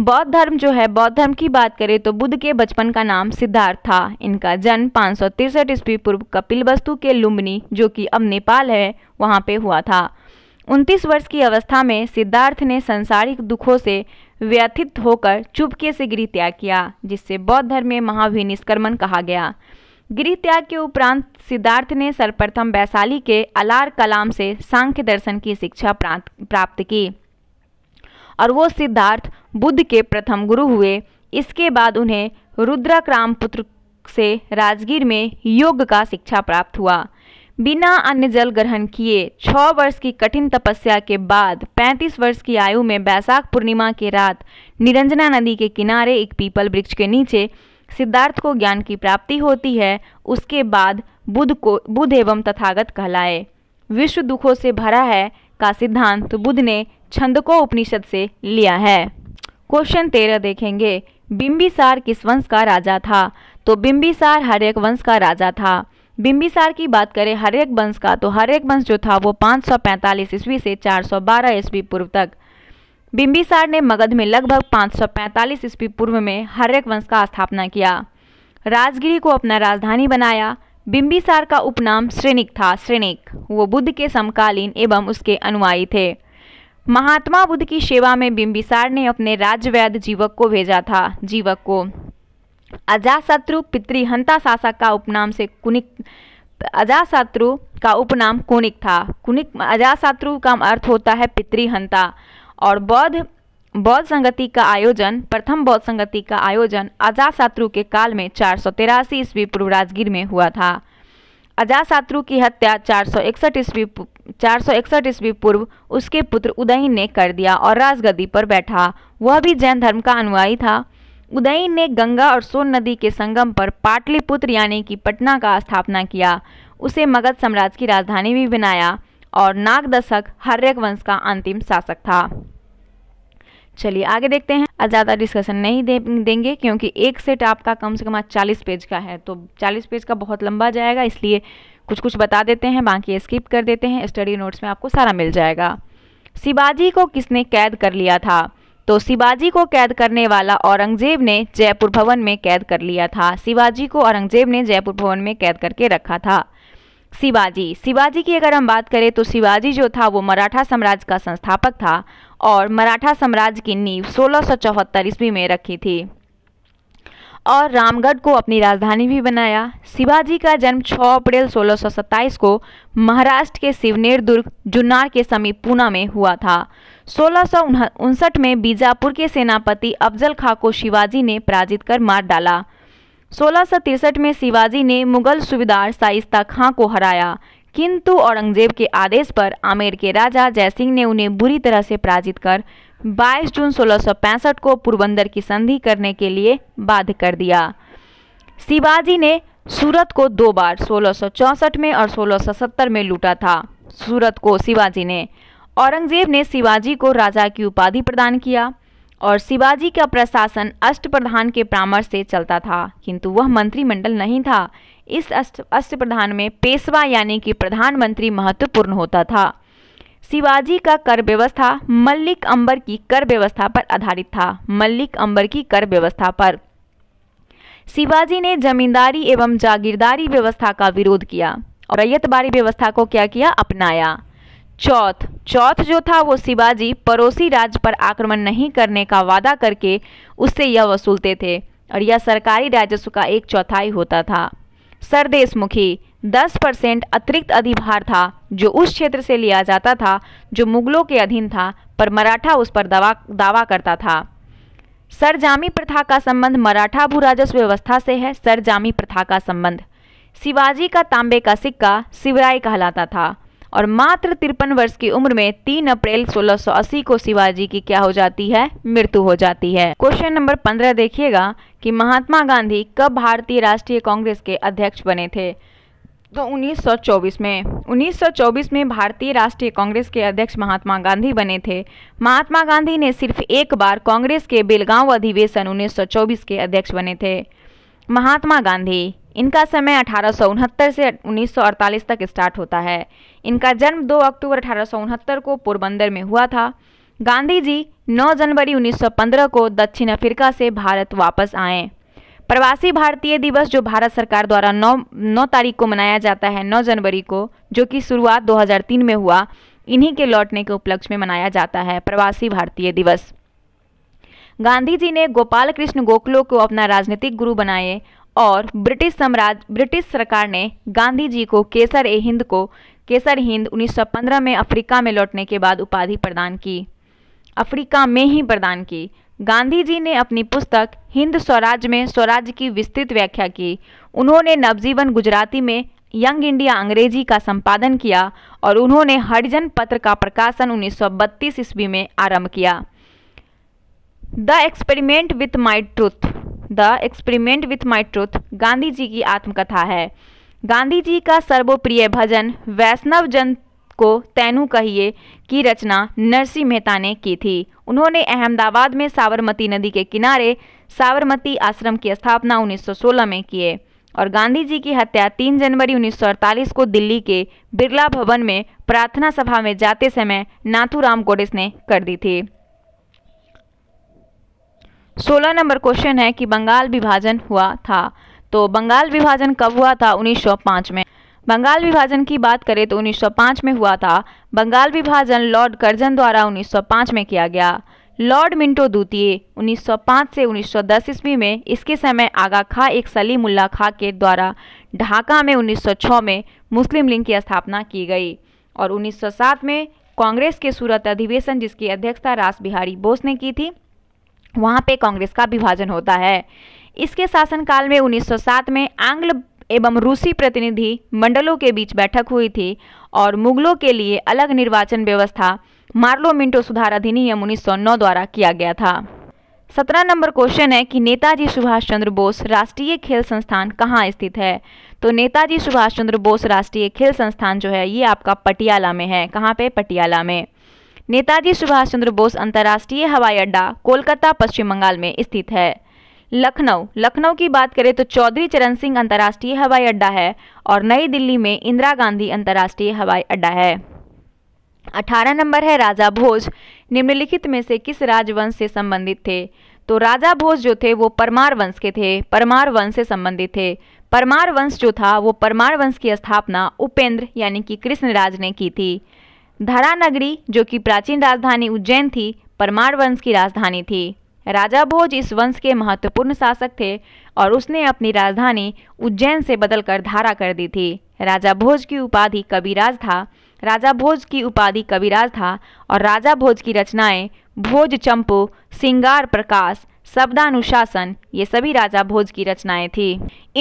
बौद्ध धर्म जो है बौद्ध धर्म की बात करें तो बुद्ध के बचपन का नाम सिद्धार्थ था इनका जन्म पाँच सौ तिरसठ ईस्वी पूर्व कपिल वस्तु के लुम्बिनी जो कि अब नेपाल है वहाँ पे हुआ था उनतीस वर्ष की अवस्था में सिद्धार्थ ने संसारिक दुखों से व्यथित होकर चुपके से गृह त्याग किया जिससे बौद्ध धर्म में महाभिनिष्क्रमण कहा गया गृह त्याग के उपरांत सिद्धार्थ ने सर्वप्रथम वैशाली के अलार कलाम से सांख्य दर्शन की शिक्षा प्राप्त की और वो सिद्धार्थ बुद्ध के प्रथम गुरु हुए इसके बाद उन्हें रुद्राक्राम पुत्र से राजगीर में योग का शिक्षा प्राप्त हुआ बिना अन्य जल ग्रहण किए छः वर्ष की कठिन तपस्या के बाद पैंतीस वर्ष की आयु में बैसाख पूर्णिमा के रात निरंजना नदी के किनारे एक पीपल वृक्ष के नीचे सिद्धार्थ को ज्ञान की प्राप्ति होती है उसके बाद बुद्ध को बुद्ध एवं तथागत कहलाए विश्व दुखों से भरा है का सिद्धांत बुद्ध ने छंदको उपनिषद से लिया है क्वेश्चन तेरह देखेंगे बिंबिसार किस वंश का राजा था तो बिंबिसार एक वंश का राजा था बिंबिसार की बात करें हर एक वंश का तो हर एक वंश जो था वो 545 ईस्वी से 412 ईस्वी पूर्व तक बिंबिसार ने मगध में लगभग 545 ईस्वी पूर्व में एक वंश का स्थापना किया राजगिरी को अपना राजधानी बनाया बिम्बिसार का उपनाम श्रेणिक था श्रेणिक वो बुद्ध के समकालीन एवं उसके अनुयायी थे महात्मा बुद्ध की सेवा में बिम्बिसार ने अपने राजवैध जीवक को भेजा था जीवक को अजाशत्रु पितृहंता शासक का उपनाम से कुनिक अजाशत्रु का उपनाम कुनिक था कुनिक अजाशत्रु का अर्थ होता है पितृहंता और बौद्ध बौद्ध संगति का आयोजन प्रथम बौद्ध संगति का आयोजन अजा शत्रु के काल में चार सौ तिरासी ईस्वी पूर्व राजगीर में हुआ था अजा शत्रु की हत्या चार सौ इकसठ ईस्वी चार सौ इकसठ ईस्वी पूर्व उसके पुत्र उदयन ने कर दिया और राजगद्दी पर बैठा वह भी जैन धर्म का अनुयायी था उदयन ने गंगा और सोन नदी के संगम पर पाटलिपुत्र यानी कि पटना का स्थापना किया उसे मगध साम्राज्य की राजधानी भी बनाया और नागदशक हर्यक वंश का अंतिम शासक था चलिए आगे देखते हैं आज ज़्यादा डिस्कशन नहीं दे, देंगे क्योंकि एक सेट आपका कम से कम आज चालीस पेज का है तो चालीस पेज का बहुत लंबा जाएगा इसलिए कुछ कुछ बता देते हैं बाकी स्किप कर देते हैं स्टडी नोट्स में आपको सारा मिल जाएगा शिवाजी को किसने कैद कर लिया था तो शिवाजी को कैद करने वाला औरंगजेब ने जयपुर भवन में कैद कर लिया था शिवाजी को औरंगजेब ने जयपुर भवन में कैद करके रखा था शिवाजी शिवाजी की अगर हम बात करें तो शिवाजी जो था वो मराठा साम्राज्य का संस्थापक था और मराठा साम्राज्य की नींव सोलह सौ चौहत्तर ईस्वी में रखी थी और रामगढ़ को अपनी राजधानी भी बनाया शिवाजी का जन्म 6 अप्रैल सोलह को महाराष्ट्र के शिवनेर दुर्ग जुन्नार के समीप पूना में हुआ था सोलह में बीजापुर के सेनापति अफजल खां को शिवाजी ने पराजित कर मार डाला सोलह में शिवाजी ने मुगल सूबेदार साइस्ता खां को हराया किंतु औरंगजेब के आदेश पर आमेर के राजा जयसिंह ने उन्हें बुरी तरह से पराजित कर 22 जून 1665 को पुरबंदर की संधि करने के लिए बाध्य कर दिया शिवाजी ने सूरत को दो बार 1664 में और 1670 में लूटा था सूरत को शिवाजी ने औरंगजेब ने शिवाजी को राजा की उपाधि प्रदान किया और शिवाजी का प्रशासन अष्ट प्रधान के परामर्श से चलता था किंतु वह मंत्रिमंडल नहीं था इस अष्ट अष्ट प्रधान में पेशवा यानी कि प्रधानमंत्री महत्वपूर्ण होता था शिवाजी का कर व्यवस्था मल्लिक अंबर की कर व्यवस्था पर आधारित था मल्लिक अंबर की कर व्यवस्था पर शिवाजी ने जमींदारी एवं जागीरदारी व्यवस्था का विरोध किया और रैयतबारी व्यवस्था को क्या किया अपनाया चौथ चौथ जो था वो शिवाजी पड़ोसी राज्य पर आक्रमण नहीं करने का वादा करके उससे यह वसूलते थे और यह सरकारी राजस्व का एक चौथाई होता था सरदेशमुखी 10 परसेंट अतिरिक्त अधिभार था जो उस क्षेत्र से लिया जाता था जो मुगलों के अधीन था पर मराठा उस पर दावा दावा करता था सरजामी प्रथा का संबंध मराठा भू राजस्व व्यवस्था से है सरजामी प्रथा का संबंध शिवाजी का तांबे का सिक्का शिवराय कहलाता था और मात्र तिरपन वर्ष की उम्र में 3 अप्रैल 1680 को शिवाजी की क्या हो जाती है मृत्यु हो जाती है क्वेश्चन नंबर पंद्रह देखिएगा कि महात्मा गांधी कब भारतीय राष्ट्रीय कांग्रेस के अध्यक्ष बने थे तो 1924 में 1924 में भारतीय राष्ट्रीय कांग्रेस के अध्यक्ष महात्मा गांधी बने थे महात्मा गांधी ने सिर्फ एक बार कांग्रेस के बेलगांव अधिवेशन 1924 के अध्यक्ष बने थे महात्मा गांधी इनका समय अठारह से उन्नीस तक स्टार्ट होता है इनका जन्म 2 अक्टूबर अठारह को पोरबंदर में हुआ था गांधी जी 9 जनवरी 1915 को दक्षिण अफ्रीका से भारत वापस आए प्रवासी भारतीय दिवस जो भारत सरकार द्वारा 9 9 तारीख को मनाया जाता है 9 जनवरी को जो कि शुरुआत 2003 में हुआ इन्हीं के लौटने के उपलक्ष्य में मनाया जाता है प्रवासी भारतीय दिवस गांधी जी ने गोपाल कृष्ण गोखलो को अपना राजनीतिक गुरु बनाए और ब्रिटिश साम्राज्य ब्रिटिश सरकार ने गांधी जी को केसर ए हिंद को केसर हिंद 1915 में अफ्रीका में लौटने के बाद उपाधि प्रदान की अफ्रीका में ही प्रदान की गांधी जी ने अपनी पुस्तक हिंद स्वराज में स्वराज की विस्तृत व्याख्या की उन्होंने नवजीवन गुजराती में यंग इंडिया अंग्रेजी का संपादन किया और उन्होंने हरिजन पत्र का प्रकाशन उन्नीस ईस्वी में आरंभ किया the experiment with my truth the experiment with my truth Gandhi ji की आत्मकथा है गांधी जी का सर्वोप्रिय भजन वैष्णव जन को तैनू कहिए की रचना नरसिंह मेहता ने की थी उन्होंने अहमदाबाद में साबरमती नदी के किनारे साबरमती आश्रम की स्थापना 1916 में किए और गांधी जी की हत्या 3 जनवरी 1948 को दिल्ली के बिरला भवन में प्रार्थना सभा में जाते समय नाथूराम गोडेस ने कर दी थी सोलह नंबर क्वेश्चन है कि बंगाल विभाजन हुआ था तो बंगाल विभाजन कब हुआ था 1905 में बंगाल विभाजन की बात करें तो 1905 में हुआ था बंगाल विभाजन लॉर्ड कर्जन द्वारा 1905 में किया गया लॉर्ड मिंटो द्वितीय 1905 से 1910 ईस्वी में इसके समय आगा खा एक सलीम उल्ला खा के द्वारा ढाका में 1906 में मुस्लिम लीग की स्थापना की गई और 1907 में कांग्रेस के सूरत अधिवेशन जिसकी अध्यक्षता रास बिहारी बोस ने की थी वहाँ पे कांग्रेस का विभाजन होता है इसके शासनकाल में 1907 में आंग्ल एवं रूसी प्रतिनिधि मंडलों के बीच बैठक हुई थी और मुगलों के लिए अलग निर्वाचन व्यवस्था मार्लो मिंटो सुधार अधिनियम 1909 द्वारा किया गया था सत्रह नंबर क्वेश्चन है कि नेताजी सुभाष चंद्र बोस राष्ट्रीय खेल संस्थान कहाँ स्थित है तो नेताजी सुभाष चंद्र बोस राष्ट्रीय खेल संस्थान जो है ये आपका पटियाला में है कहाँ पे पटियाला में नेताजी सुभाष चंद्र बोस अंतर्राष्ट्रीय हवाई अड्डा कोलकाता पश्चिम बंगाल में स्थित है लखनऊ लखनऊ की बात करें तो चौधरी चरण सिंह अंतर्राष्ट्रीय हवाई अड्डा है और नई दिल्ली में इंदिरा गांधी अंतर्राष्ट्रीय हवाई अड्डा है 18 नंबर है राजा भोज निम्नलिखित में से किस राजवंश से संबंधित थे तो राजा भोज जो थे वो परमार वंश के थे परमार वंश से संबंधित थे परमार वंश जो था वो परमार वंश की स्थापना उपेंद्र यानी कि कृष्णराज ने की थी धरा नगरी जो कि प्राचीन राजधानी उज्जैन थी परमार वंश की राजधानी थी राजा भोज इस वंश के महत्वपूर्ण शासक थे और उसने अपनी राजधानी उज्जैन से बदलकर धारा कर दी थी राजा भोज की उपाधि कविराज था राजा भोज की उपाधि कविराज था और राजा भोज की रचनाएं भोज चंपू सिंगार प्रकाश शब्दानुशासन ये सभी राजा भोज की रचनाएं थी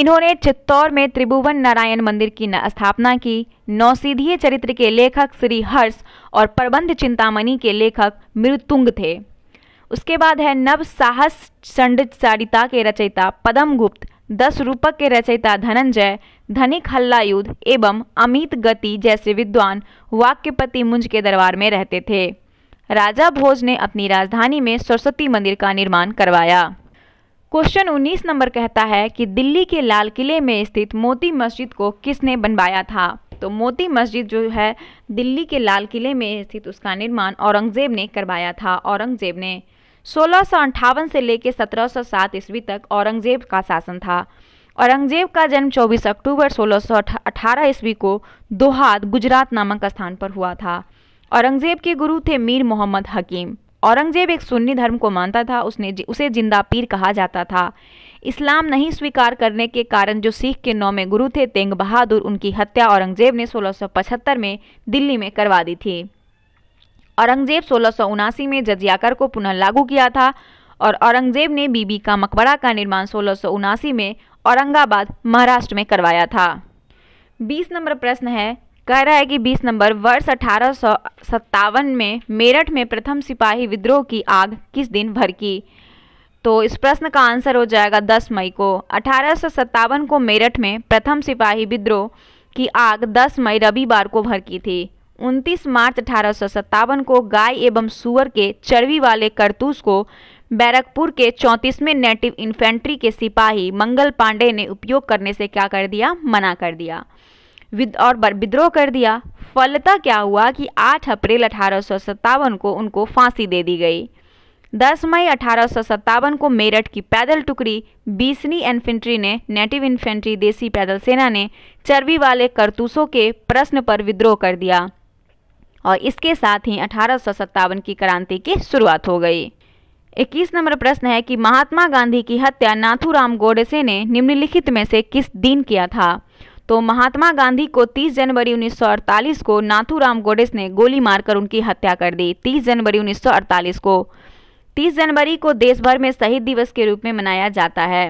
इन्होंने चित्तौर में त्रिभुवन नारायण मंदिर की स्थापना की नौसीधीय चरित्र के लेखक श्री हर्ष और प्रबंध चिंतामणि के लेखक मृतुंग थे उसके बाद है नव साहस चंड चारिता के रचयिता पदम गुप्त दस रूपक के रचयिता धनंजय धनिक हल्ला युद्ध एवं अमित गति जैसे विद्वान वाक्यपति मुंज के दरबार में रहते थे राजा भोज ने अपनी राजधानी में सरस्वती मंदिर का निर्माण करवाया क्वेश्चन 19 नंबर कहता है कि दिल्ली के लाल किले में स्थित मोती मस्जिद को किसने बनवाया था तो मोती मस्जिद जो है दिल्ली के लाल किले में स्थित उसका निर्माण औरंगजेब ने करवाया था औरंगजेब ने सोलह से लेकर सत्रह सौ ईस्वी तक औरंगजेब का शासन था औरंगजेब का जन्म 24 अक्टूबर सोलह ईस्वी को दोहाद गुजरात नामक स्थान पर हुआ था औरंगजेब के गुरु थे मीर मोहम्मद हकीम औरंगजेब एक सुन्नी धर्म को मानता था उसने उसे जिंदा पीर कहा जाता था इस्लाम नहीं स्वीकार करने के कारण जो सिख के नौ में गुरु थे तेंग बहादुर उनकी हत्या औरंगजेब ने सोलह में दिल्ली में करवा दी थी औरंगजेब सोलह में जजियाकर को पुनः लागू किया था और औरंगजेब ने बीबी का मकबरा का निर्माण सोलह में औरंगाबाद महाराष्ट्र में करवाया था बीस नंबर प्रश्न है कह रहा है कि 20 नंबर वर्ष अठारह में मेरठ में प्रथम सिपाही विद्रोह की आग किस दिन भड़की तो इस प्रश्न का आंसर हो जाएगा 10 मई को अठारह को मेरठ में प्रथम सिपाही विद्रोह की आग 10 मई रविवार को भड़की थी 29 मार्च अठारह को गाय एवं सुअर के चर्बी वाले करतूस को बैरकपुर के चौंतीसवें नेटिव इन्फेंट्री के सिपाही मंगल पांडे ने उपयोग करने से क्या कर दिया मना कर दिया विद और विद्रोह कर दिया फलता क्या हुआ कि 8 अप्रैल अठारह को उनको फांसी दे दी गई 10 मई अठारह को मेरठ की पैदल टुकड़ी बीसनी इन्फेंट्री ने नेटिव इन्फेंट्री देसी पैदल सेना ने चर्बी वाले करतूसों के प्रश्न पर विद्रोह कर दिया और इसके साथ ही अठारह की क्रांति की शुरुआत हो गई 21 नंबर प्रश्न है कि महात्मा गांधी की हत्या नाथूराम गोडसे ने निम्नलिखित में से किस दिन किया था तो महात्मा गांधी को 30 जनवरी 1948 को नाथूराम गोडेस ने गोली मारकर उनकी हत्या कर दी 30 जनवरी 1948 को 30 जनवरी को देश भर में शहीद दिवस के रूप में मनाया जाता है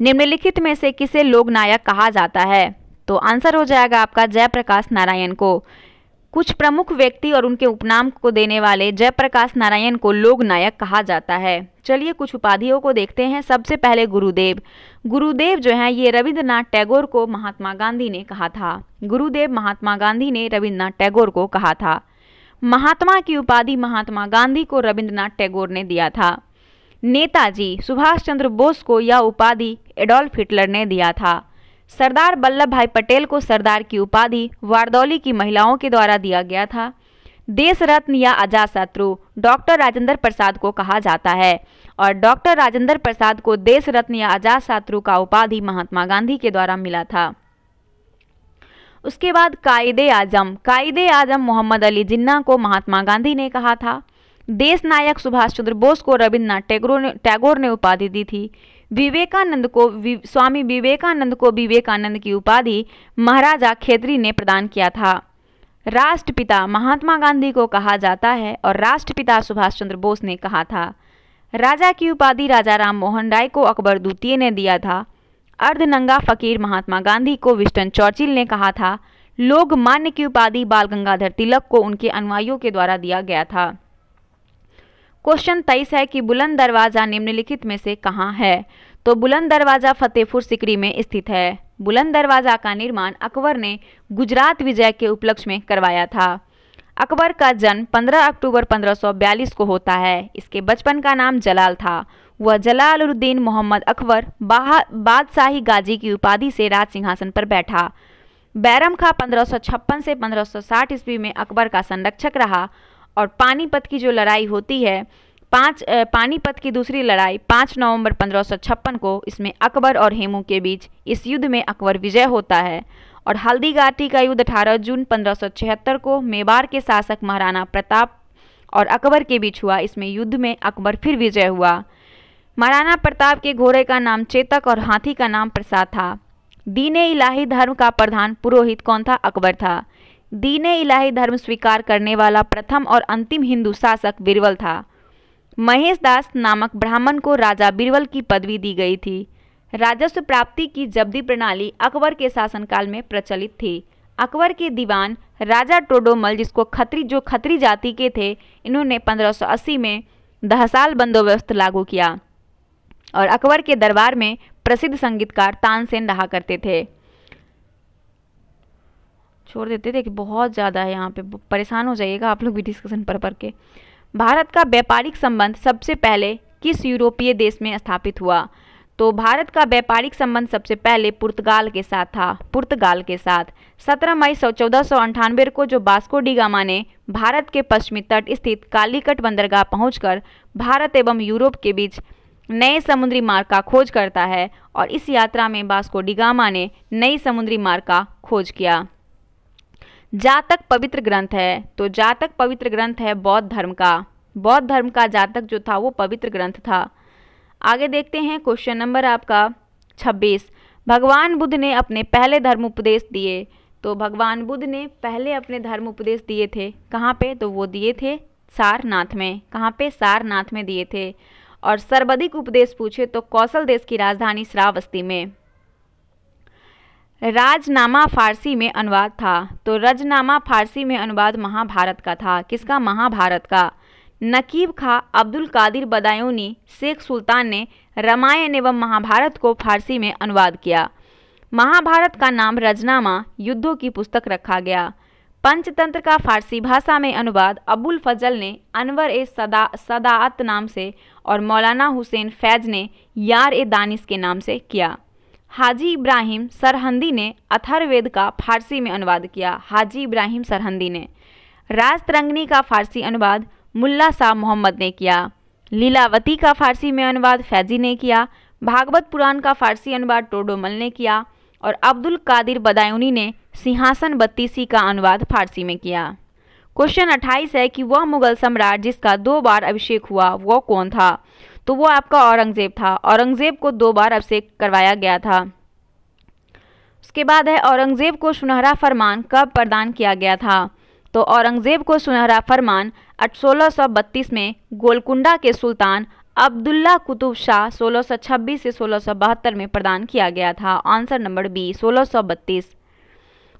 निम्नलिखित में से किसे लोकनायक कहा जाता है तो आंसर हो जाएगा आपका जयप्रकाश नारायण को कुछ प्रमुख व्यक्ति और उनके उपनाम को देने वाले जयप्रकाश नारायण को लोक नायक कहा जाता है चलिए कुछ उपाधियों को देखते हैं सबसे पहले गुरुदेव गुरुदेव जो है ये रविंद्रनाथ टैगोर को महात्मा गांधी ने कहा था गुरुदेव महात्मा गांधी ने रविंद्रनाथ टैगोर को कहा था महात्मा की उपाधि महात्मा गांधी को रविंद्रनाथ टैगोर ने दिया था नेताजी सुभाष चंद्र बोस को यह उपाधि एडोल्फ हिटलर ने दिया था सरदार वल्लभ भाई पटेल को सरदार की उपाधि वारदौली की महिलाओं के द्वारा दिया गया था देश रत्न या अजा शत्रु डॉक्टर राजेंद्र प्रसाद को कहा जाता है और डॉक्टर राजेंद्र प्रसाद को देश रत्न या अजा शत्रु का उपाधि महात्मा गांधी के द्वारा मिला था उसके बाद कायदे आजम कायदे आजम मोहम्मद अली जिन्ना को महात्मा गांधी ने कहा था देश नायक सुभाष चंद्र बोस को रविन्द्रनाथ टैगोर ने टैगोर ने उपाधि दी थी विवेकानंद को वि, स्वामी विवेकानंद को विवेकानंद की उपाधि महाराजा खेतरी ने प्रदान किया था राष्ट्रपिता महात्मा गांधी को कहा जाता है और राष्ट्रपिता सुभाष चंद्र बोस ने कहा था राजा की उपाधि राजा राम मोहन राय को अकबर द्वितीय ने दिया था अर्धनंगा फकीर महात्मा गांधी को विस्टन चौचिल ने कहा था लोकमान्य की उपाधि बाल गंगाधर तिलक को उनके अनुयायियों के द्वारा दिया गया था क्वेश्चन तेईस है कि बुलंद दरवाज़ा निम्नलिखित में से कहाँ है तो बुलंद दरवाज़ा फतेहपुर सिकरी में स्थित है बुलंद दरवाज़ा का निर्माण अकबर ने गुजरात विजय के उपलक्ष्य में करवाया था अकबर का जन्म 15 अक्टूबर 1542 को होता है इसके बचपन का नाम जलाल था वह जलालुद्दीन मोहम्मद अकबर बादशाही गाजी की उपाधि से राज सिंहासन पर बैठा बैरम खां पंद्रह से 1560 ईस्वी में अकबर का संरक्षक रहा और पानीपत की जो लड़ाई होती है पाँच पानीपत की दूसरी लड़ाई पाँच नवंबर पंद्रह को इसमें अकबर और हेमू के बीच इस युद्ध में अकबर विजय होता है और हल्दी घाटी का युद्ध अठारह जून छिहत्तर को मेवाड़ के शासक महाराणा प्रताप और अकबर के बीच हुआ इसमें युद्ध में अकबर फिर विजय हुआ महाराणा प्रताप के घोड़े का नाम चेतक और हाथी का नाम प्रसाद था दीन इलाही धर्म का प्रधान पुरोहित कौन था अकबर था दीन इलाही धर्म स्वीकार करने वाला प्रथम और अंतिम हिंदू शासक बिरवल था महेश दास नामक ब्राह्मण को राजा बिरवल की पदवी दी गई थी राजस्व प्राप्ति की जब्दी प्रणाली अकबर के शासनकाल में प्रचलित थी अकबर के दीवान राजा टोडोमल जिसको खत्री जो खत्री जाति के थे इन्होंने 1580 में दहसाल बंदोबस्त लागू किया और अकबर के दरबार में प्रसिद्ध संगीतकार तानसेन रहा करते थे छोड़ देते थे बहुत ज़्यादा है यहाँ पे परेशान हो जाइएगा आप लोग भी डिस्कशन पर पढ़ के भारत का व्यापारिक संबंध सबसे पहले किस यूरोपीय देश में स्थापित हुआ तो भारत का व्यापारिक संबंध सबसे पहले पुर्तगाल के साथ था पुर्तगाल के साथ 17 मई चौदह सौ अंठानवे को जो बास्को डिगामा ने भारत के पश्चिमी तट स्थित कालीकट बंदरगाह पहुंचकर भारत एवं यूरोप के बीच नए समुद्री मार्ग का खोज करता है और इस यात्रा में बास्को डिगामा ने नई समुद्री मार्ग का खोज किया जातक पवित्र ग्रंथ है तो जातक पवित्र ग्रंथ है बौद्ध धर्म का बौद्ध धर्म का जातक जो था वो पवित्र ग्रंथ था आगे देखते हैं क्वेश्चन नंबर आपका छब्बीस भगवान बुद्ध ने अपने पहले धर्म उपदेश दिए तो भगवान बुद्ध ने पहले अपने धर्म उपदेश दिए थे कहाँ पे तो वो दिए थे सारनाथ में कहाँ पे सारनाथ में दिए थे और सर्वाधिक उपदेश पूछे तो कौशल देश की राजधानी श्रावस्ती में राजनामा फारसी में अनुवाद था तो रजनामा फारसी में अनुवाद महाभारत का था किसका महाभारत का नकीब खा अब्दुल कादिर बदायूनी शेख सुल्तान ने रामायण एवं महाभारत को फारसी में अनुवाद किया महाभारत का नाम रजनामा युद्धों की पुस्तक रखा गया पंचतंत्र का फारसी भाषा में अनुवाद अबुल फजल ने अनवर ए सदा सदात नाम से और मौलाना हुसैन फैज ने यार ए दानिश के नाम से किया हाजी इब्राहिम सरहंदी ने अथर्वेद का फारसी में अनुवाद किया हाजी इब्राहिम सरहंदी ने राज तरंगनी का फारसी अनुवाद मुल्ला शाह मोहम्मद ने किया लीलावती का फारसी में अनुवाद फैजी ने किया भागवत पुराण का फारसी अनुवाद टोडोमल ने किया और अब्दुल कादिर बदायूनी ने सिंहासन बत्तीसी का अनुवाद फारसी में किया क्वेश्चन 28 है कि वह मुगल सम्राट जिसका दो बार अभिषेक हुआ वह कौन था तो वो आपका औरंगज़ेब था औरंगज़ेब को दो बार अभिषेक करवाया गया था उसके बाद है औरंगज़ेब को सुनहरा फरमान कब प्रदान किया गया था तो औरंगज़ेब को सुनहरा फरमान सोलह में गोलकुंडा के सुल्तान अब्दुल्ला कुतुब शाह सोलह से सोलह में प्रदान किया गया था आंसर नंबर बी सोलह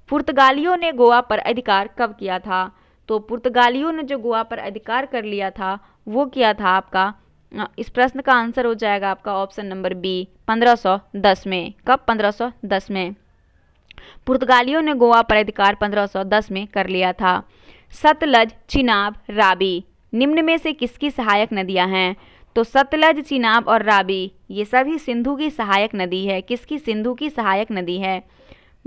पुर्तगालियों ने गोवा पर अधिकार कब किया था तो पुर्तगालियों ने जो गोवा पर अधिकार कर लिया था वो किया था आपका हाँ, इस प्रश्न का आंसर हो जाएगा आपका ऑप्शन नंबर बी 1510 में कब 1510 में पुर्तगालियों ने गोवा पर अधिकार 1510 में कर लिया था सतलज चिनाब राबी निम्न में से किसकी सहायक नदियां हैं तो सतलज चिनाब और राबी ये सभी सिंधु की सहायक नदी है किसकी सिंधु की सहायक नदी है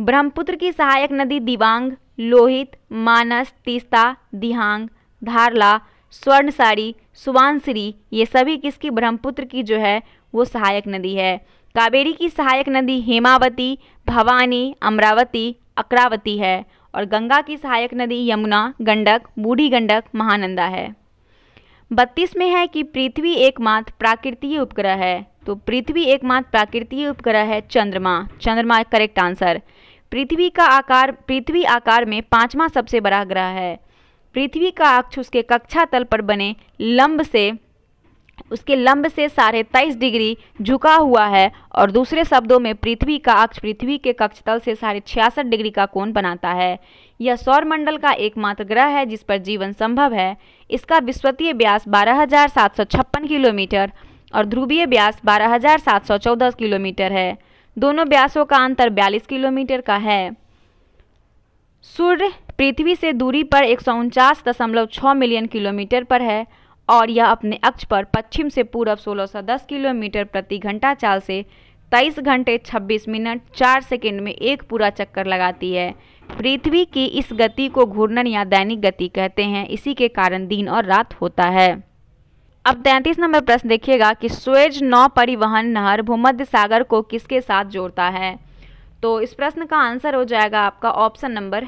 ब्रह्मपुत्र की सहायक नदी दिवांग लोहित मानस तीस्ता दिहांग धारला स्वर्ण साड़ी सुवानसिरी ये सभी किसकी ब्रह्मपुत्र की जो है वो सहायक नदी है कावेरी की सहायक नदी हेमावती भवानी अमरावती अक्रावती है और गंगा की सहायक नदी यमुना गंडक बूढ़ी गंडक महानंदा है बत्तीस में है कि पृथ्वी एकमात्र प्राकृतिक उपग्रह है तो पृथ्वी एकमात्र प्राकृतिक उपग्रह है चंद्रमा चंद्रमा करेक्ट आंसर पृथ्वी का आकार पृथ्वी आकार में पांचवा सबसे बड़ा ग्रह है पृथ्वी का अक्ष उसके कक्षा तल पर बने लंब से उसके लंब से साढ़े तेईस डिग्री झुका हुआ है और दूसरे शब्दों में पृथ्वी का अक्ष पृथ्वी के कक्ष तल से साढ़े छियासठ डिग्री का कोण बनाता है यह सौरमंडल का एकमात्र ग्रह है जिस पर जीवन संभव है इसका विश्वतीय व्यास बारह किलोमीटर और ध्रुवीय व्यास चौदह किलोमीटर है दोनों व्यासों का अंतर 42 किलोमीटर का है सूर्य पृथ्वी से दूरी पर एक मिलियन किलोमीटर पर है और यह अपने अक्ष पर पश्चिम से सौ 1610 किलोमीटर प्रति घंटा चाल से 23 घंटे 26 मिनट 4 सेकंड में एक पूरा चक्कर लगाती है पृथ्वी की इस गति को घूर्णन या दैनिक गति कहते हैं इसी के कारण दिन और रात होता है अब तैंतीस नंबर प्रश्न देखिएगा कि स्वेज नौ परिवहन नहर भूमध्य सागर को किसके साथ जोड़ता है तो इस प्रश्न का आंसर हो जाएगा आपका ऑप्शन नंबर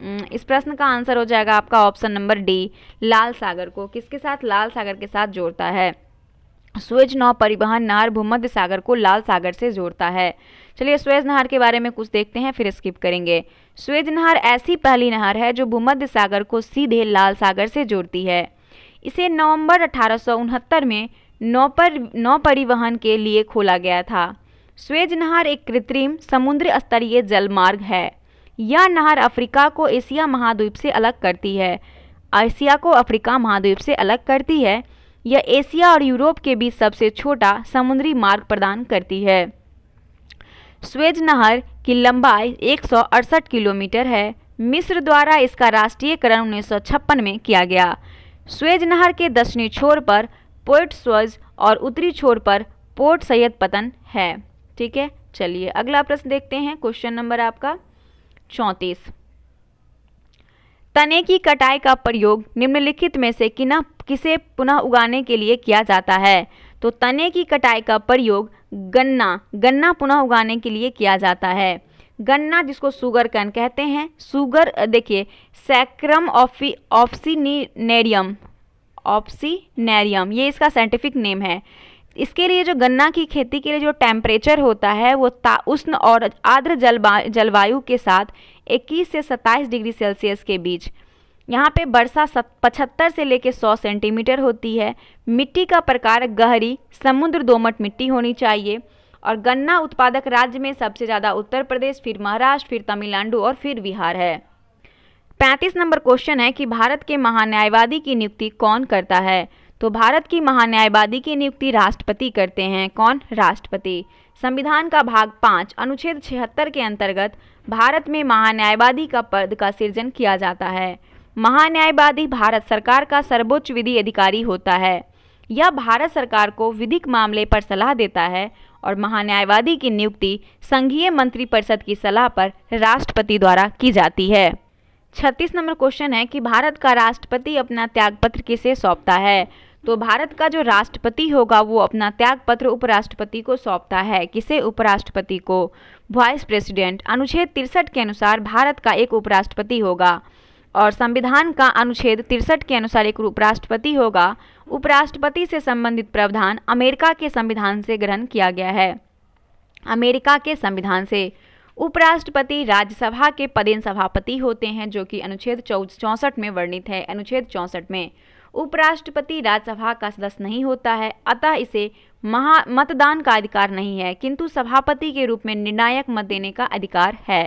हम्म, इस प्रश्न का आंसर हो जाएगा आपका ऑप्शन नंबर डी लाल सागर को किसके साथ लाल सागर के साथ जोड़ता है स्वेज नौ परिवहन नहर भूमध्य सागर को लाल सागर से जोड़ता है चलिए स्वेज नहर के बारे में कुछ देखते हैं फिर स्किप करेंगे स्वेज नहर ऐसी पहली नहर है जो भूमध्य सागर को सीधे लाल सागर से जोड़ती है इसे नवंबर अठारह में नौ पर नौ परिवहन के लिए खोला गया था स्वेज नहर एक कृत्रिम समुद्र स्तरीय जलमार्ग है यह नहर अफ्रीका को एशिया महाद्वीप से अलग करती है एशिया को अफ्रीका महाद्वीप से अलग करती है यह एशिया और यूरोप के बीच सबसे छोटा समुद्री मार्ग प्रदान करती है स्वेज नहर की लंबाई एक किलोमीटर है मिस्र द्वारा इसका राष्ट्रीयकरण उन्नीस में किया गया स्वेज नहर के दक्षिणी छोर पर पोर्ट स्वज और उत्तरी छोर पर पोर्ट सैयद पतन है ठीक है चलिए अगला प्रश्न देखते हैं क्वेश्चन नंबर आपका चौंतीस तने की कटाई का प्रयोग निम्नलिखित में से किना किसे पुनः उगाने के लिए किया जाता है तो तने की कटाई का प्रयोग गन्ना गन्ना पुनः उगाने के लिए किया जाता है गन्ना जिसको सुगर कन कहते हैं सुगर देखिए सैक्रम ऑफी ऑप्सीनेरियम ऑप्सीनेरियम ये इसका साइंटिफिक नेम है इसके लिए जो गन्ना की खेती के लिए जो टेम्परेचर होता है वो ता उष्ण और आर्द्र जलवा जलवायु के साथ 21 से 27 डिग्री सेल्सियस के बीच यहाँ पे वर्षा पचहत्तर से लेकर 100 सेंटीमीटर होती है मिट्टी का प्रकार गहरी समुद्र दोमट मिट्टी होनी चाहिए और गन्ना उत्पादक राज्य में सबसे ज़्यादा उत्तर प्रदेश फिर महाराष्ट्र फिर तमिलनाडु और फिर बिहार है पैंतीस नंबर क्वेश्चन है कि भारत के महान्यायवादी की नियुक्ति कौन करता है तो भारत की महान्यायवादी की नियुक्ति राष्ट्रपति करते हैं कौन राष्ट्रपति संविधान का भाग पाँच अनुच्छेद छिहत्तर के अंतर्गत भारत में महान्यायवादी का पद का सृजन किया जाता है महान्यायवादी भारत सरकार का सर्वोच्च विधि अधिकारी होता है यह भारत सरकार को विधिक मामले पर सलाह देता है और महान्यायवादी की नियुक्ति संघीय मंत्रिपरिषद की सलाह पर राष्ट्रपति द्वारा की जाती है छत्तीस नंबर क्वेश्चन है कि भारत का राष्ट्रपति अपना त्यागपत्र किसे सौंपता है तो भारत का जो राष्ट्रपति होगा वो अपना त्याग पत्र उपराष्ट्रपति को सौंपता है किसे उपराष्ट्रपति को वाइस प्रेसिडेंट अनुच्छेद तिरसठ के अनुसार भारत का एक उपराष्ट्रपति होगा और संविधान का अनुच्छेद तिरसठ के अनुसार एक उपराष्ट्रपति होगा उपराष्ट्रपति से संबंधित प्रावधान अमेरिका के संविधान से ग्रहण किया गया है अमेरिका के संविधान से उपराष्ट्रपति राज्यसभा के पदेन सभापति होते हैं जो कि अनुच्छेद चौसठ में वर्णित है अनुच्छेद चौसठ में उपराष्ट्रपति राज्यसभा का सदस्य नहीं होता है अतः इसे महा मतदान का अधिकार नहीं है किंतु सभापति के रूप में निर्णायक मत देने का अधिकार है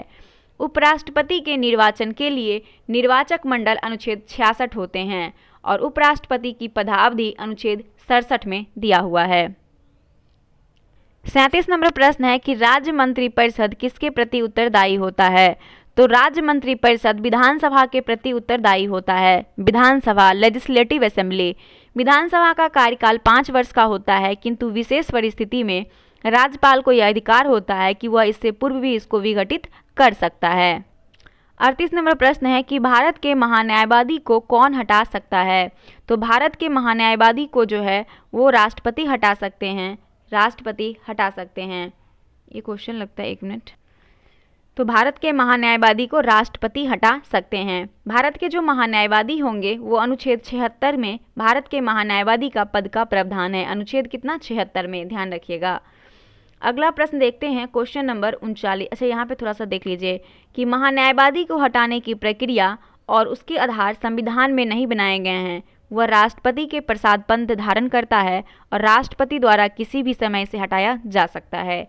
उपराष्ट्रपति के निर्वाचन के लिए निर्वाचक मंडल अनुच्छेद छियासठ होते हैं और उपराष्ट्रपति की पदावधि अनुच्छेद सड़सठ में दिया हुआ है सैंतीस नंबर प्रश्न है कि राज्य मंत्रिपरिषद किसके प्रति उत्तरदायी होता है तो राज्य मंत्री परिषद विधानसभा के प्रति उत्तरदायी होता है विधानसभा लेजिस्लेटिव असेंबली विधानसभा का कार्यकाल पाँच वर्ष का होता है किंतु विशेष परिस्थिति में राज्यपाल को यह अधिकार होता है कि वह इससे पूर्व भी इसको विघटित कर सकता है अड़तीस नंबर प्रश्न है कि भारत के महान्यायवादी को कौन हटा सकता है तो भारत के महान्यायवादी को जो है वो राष्ट्रपति हटा सकते हैं राष्ट्रपति हटा सकते हैं ये क्वेश्चन लगता है एक मिनट तो भारत के महान्यायवादी को राष्ट्रपति हटा सकते हैं भारत के जो महान्यायवादी होंगे वो अनुच्छेद छिहत्तर में भारत के महान्यायवादी का पद का प्रावधान है अनुच्छेद कितना छिहत्तर में ध्यान रखिएगा अगला प्रश्न देखते हैं क्वेश्चन नंबर उनचालीस अच्छा यहाँ पे थोड़ा सा देख लीजिए कि महान्यायवादी को हटाने की प्रक्रिया और उसके आधार संविधान में नहीं बनाए गए हैं वह राष्ट्रपति के प्रसाद पंथ धारण करता है और राष्ट्रपति द्वारा किसी भी समय से हटाया जा सकता है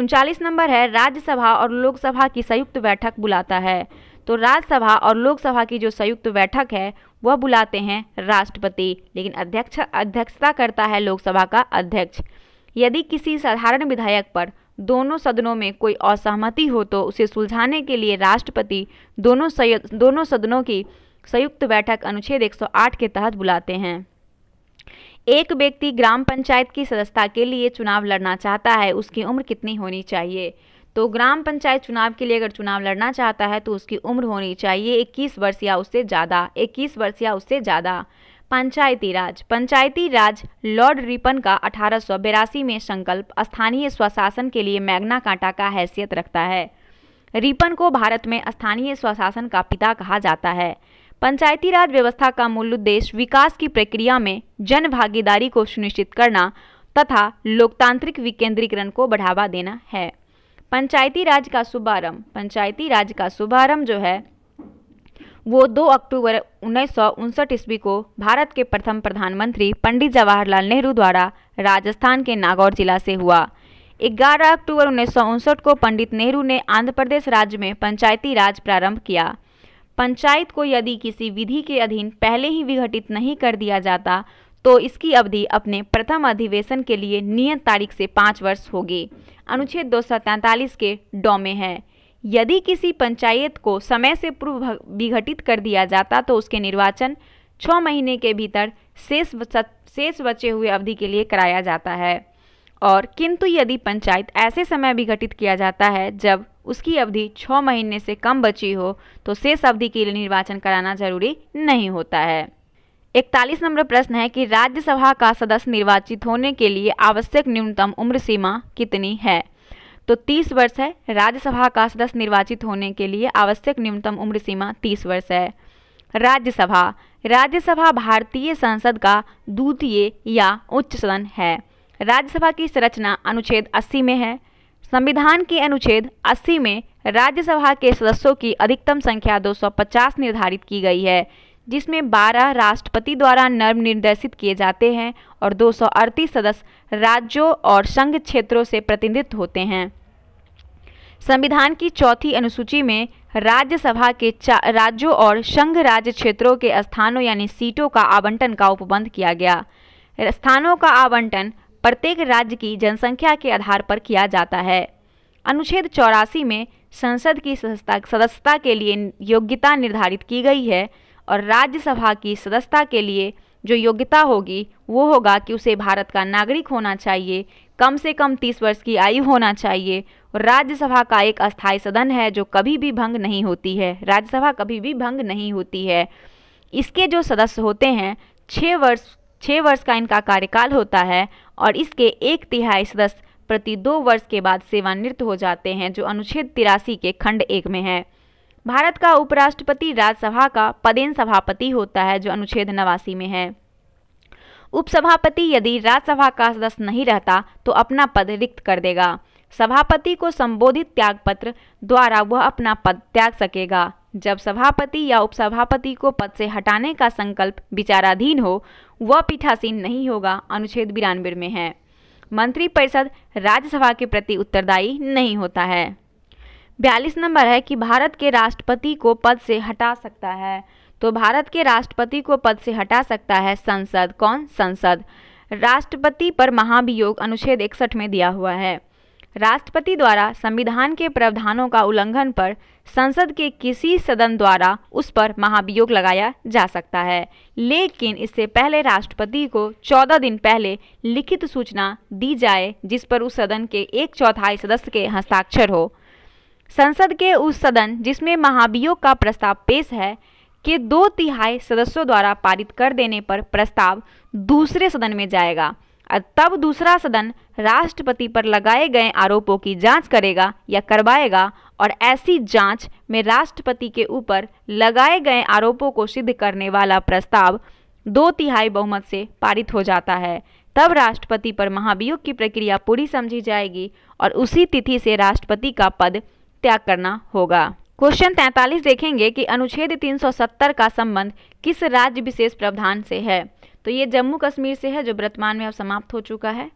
उनचालीस नंबर है राज्यसभा और लोकसभा की संयुक्त बैठक बुलाता है तो राज्यसभा और लोकसभा की जो संयुक्त बैठक है वह बुलाते हैं राष्ट्रपति लेकिन अध्यक्ष अध्यक्षता करता है लोकसभा का अध्यक्ष यदि किसी साधारण विधायक पर दोनों सदनों में कोई असहमति हो तो उसे सुलझाने के लिए राष्ट्रपति दोनों दोनों सदनों की संयुक्त बैठक अनुच्छेद 108 के तहत बुलाते हैं एक व्यक्ति ग्राम पंचायत की सदस्यता के लिए चुनाव लड़ना चाहता है उसकी उम्र कितनी होनी चाहिए तो ग्राम पंचायत चुनाव के लिए अगर चुनाव लड़ना चाहता है तो उसकी उम्र होनी चाहिए इक्कीस वर्ष या उससे ज़्यादा इक्कीस वर्ष या उससे ज़्यादा पंचायती राज पंचायती राज लॉर्ड रिपन का अठारह में संकल्प स्थानीय स्वशासन के लिए मैग्ना कांटा का हैसियत रखता है रिपन को भारत में स्थानीय स्वशासन का पिता कहा जाता है पंचायती राज व्यवस्था का मूल उद्देश्य विकास की प्रक्रिया में जन भागीदारी को सुनिश्चित करना तथा लोकतांत्रिक विकेंद्रीकरण को बढ़ावा देना है पंचायती राज का शुभारंभ पंचायती राज का शुभारंभ जो है वो 2 अक्टूबर उन्नीस ईस्वी को भारत के प्रथम प्रधानमंत्री पंडित जवाहरलाल नेहरू द्वारा राजस्थान के नागौर जिला से हुआ 11 अक्टूबर उन्नीस को पंडित नेहरू ने आंध्र प्रदेश राज्य में पंचायती राज प्रारंभ किया पंचायत को यदि किसी विधि के अधीन पहले ही विघटित नहीं कर दिया जाता तो इसकी अवधि अपने प्रथम अधिवेशन के लिए नियत तारीख से पाँच वर्ष होगी अनुच्छेद दो के डॉ में है यदि किसी पंचायत को समय से पूर्व विघटित कर दिया जाता तो उसके निर्वाचन छः महीने के भीतर शेष शेष बचे हुए अवधि के लिए कराया जाता है और किंतु यदि पंचायत ऐसे समय भी घटित किया जाता है जब उसकी अवधि छः महीने से कम बची हो तो शेष अवधि के लिए निर्वाचन कराना जरूरी नहीं होता है इकतालीस नंबर प्रश्न है कि राज्यसभा का सदस्य निर्वाचित होने के लिए आवश्यक न्यूनतम उम्र सीमा कितनी है तो 30 वर्ष है राज्यसभा का सदस्य निर्वाचित होने के लिए आवश्यक न्यूनतम उम्र सीमा 30 वर्ष है राज्यसभा राज्यसभा भारतीय संसद का द्वितीय या उच्च सदन है राज्यसभा की संरचना अनुच्छेद 80 में है संविधान के अनुच्छेद 80 में राज्यसभा के सदस्यों की अधिकतम संख्या 250 निर्धारित की गई है जिसमें 12 राष्ट्रपति द्वारा निर्देशित किए जाते हैं और दो सदस्य राज्यों और संघ क्षेत्रों से प्रतिनिधित्व होते हैं संविधान की चौथी अनुसूची में राज्यसभा के राज्यों और संघ राज्य क्षेत्रों के स्थानों यानी सीटों का आवंटन का उपबंध किया गया स्थानों का आवंटन प्रत्येक राज्य की जनसंख्या के आधार पर किया जाता है अनुच्छेद चौरासी में संसद की सदस्यता के लिए योग्यता निर्धारित की गई है और राज्यसभा की सदस्यता के लिए जो योग्यता होगी वो होगा कि उसे भारत का नागरिक होना चाहिए कम से कम तीस वर्ष की आयु होना चाहिए और राज्यसभा का एक अस्थायी सदन है जो कभी भी भंग नहीं होती है राज्यसभा कभी भी भंग नहीं होती है इसके जो सदस्य होते हैं छः वर्ष छः वर्ष का इनका कार्यकाल होता है और इसके एक तिहाई सदस्य प्रति दो वर्ष के बाद सेवानिवृत्त हो जाते हैं जो अनुच्छेद तिरासी के खंड एक में है भारत का उपराष्ट्रपति राज्यसभा का पदेन सभापति होता है जो अनुच्छेद नवासी में है उपसभापति यदि राज्यसभा का सदस्य नहीं रहता तो अपना पद रिक्त कर देगा सभापति को संबोधित त्यागपत्र द्वारा वह अपना पद त्याग सकेगा जब सभापति या उपसभापति को पद से हटाने का संकल्प विचाराधीन हो वह पीठासीन नहीं होगा अनुच्छेद बिरानवे में है परिषद राज्यसभा के प्रति उत्तरदायी नहीं होता है बयालीस नंबर है कि भारत के राष्ट्रपति को पद से हटा सकता है तो भारत के राष्ट्रपति को पद से हटा सकता है संसद कौन संसद राष्ट्रपति पर महाभियोग अनुच्छेद इकसठ में दिया हुआ है राष्ट्रपति द्वारा संविधान के प्रावधानों का उल्लंघन पर संसद के किसी सदन द्वारा उस पर महाभियोग लगाया जा सकता है लेकिन इससे पहले राष्ट्रपति को 14 दिन पहले लिखित सूचना दी जाए जिस पर उस सदन के एक चौथाई सदस्य के हस्ताक्षर हो संसद के उस सदन जिसमें महाभियोग का प्रस्ताव पेश है के दो तिहाई सदस्यों द्वारा पारित कर देने पर प्रस्ताव दूसरे सदन में जाएगा तब दूसरा सदन राष्ट्रपति पर लगाए गए आरोपों की जांच करेगा या करवाएगा और ऐसी जांच में राष्ट्रपति के ऊपर लगाए गए आरोपों को सिद्ध करने वाला प्रस्ताव दो तिहाई बहुमत से पारित हो जाता है तब राष्ट्रपति पर महाभियोग की प्रक्रिया पूरी समझी जाएगी और उसी तिथि से राष्ट्रपति का पद त्याग करना होगा क्वेश्चन 43 देखेंगे कि अनुच्छेद 370 का संबंध किस राज्य विशेष प्रावधान से है तो ये जम्मू कश्मीर से है जो वर्तमान में अब समाप्त हो चुका है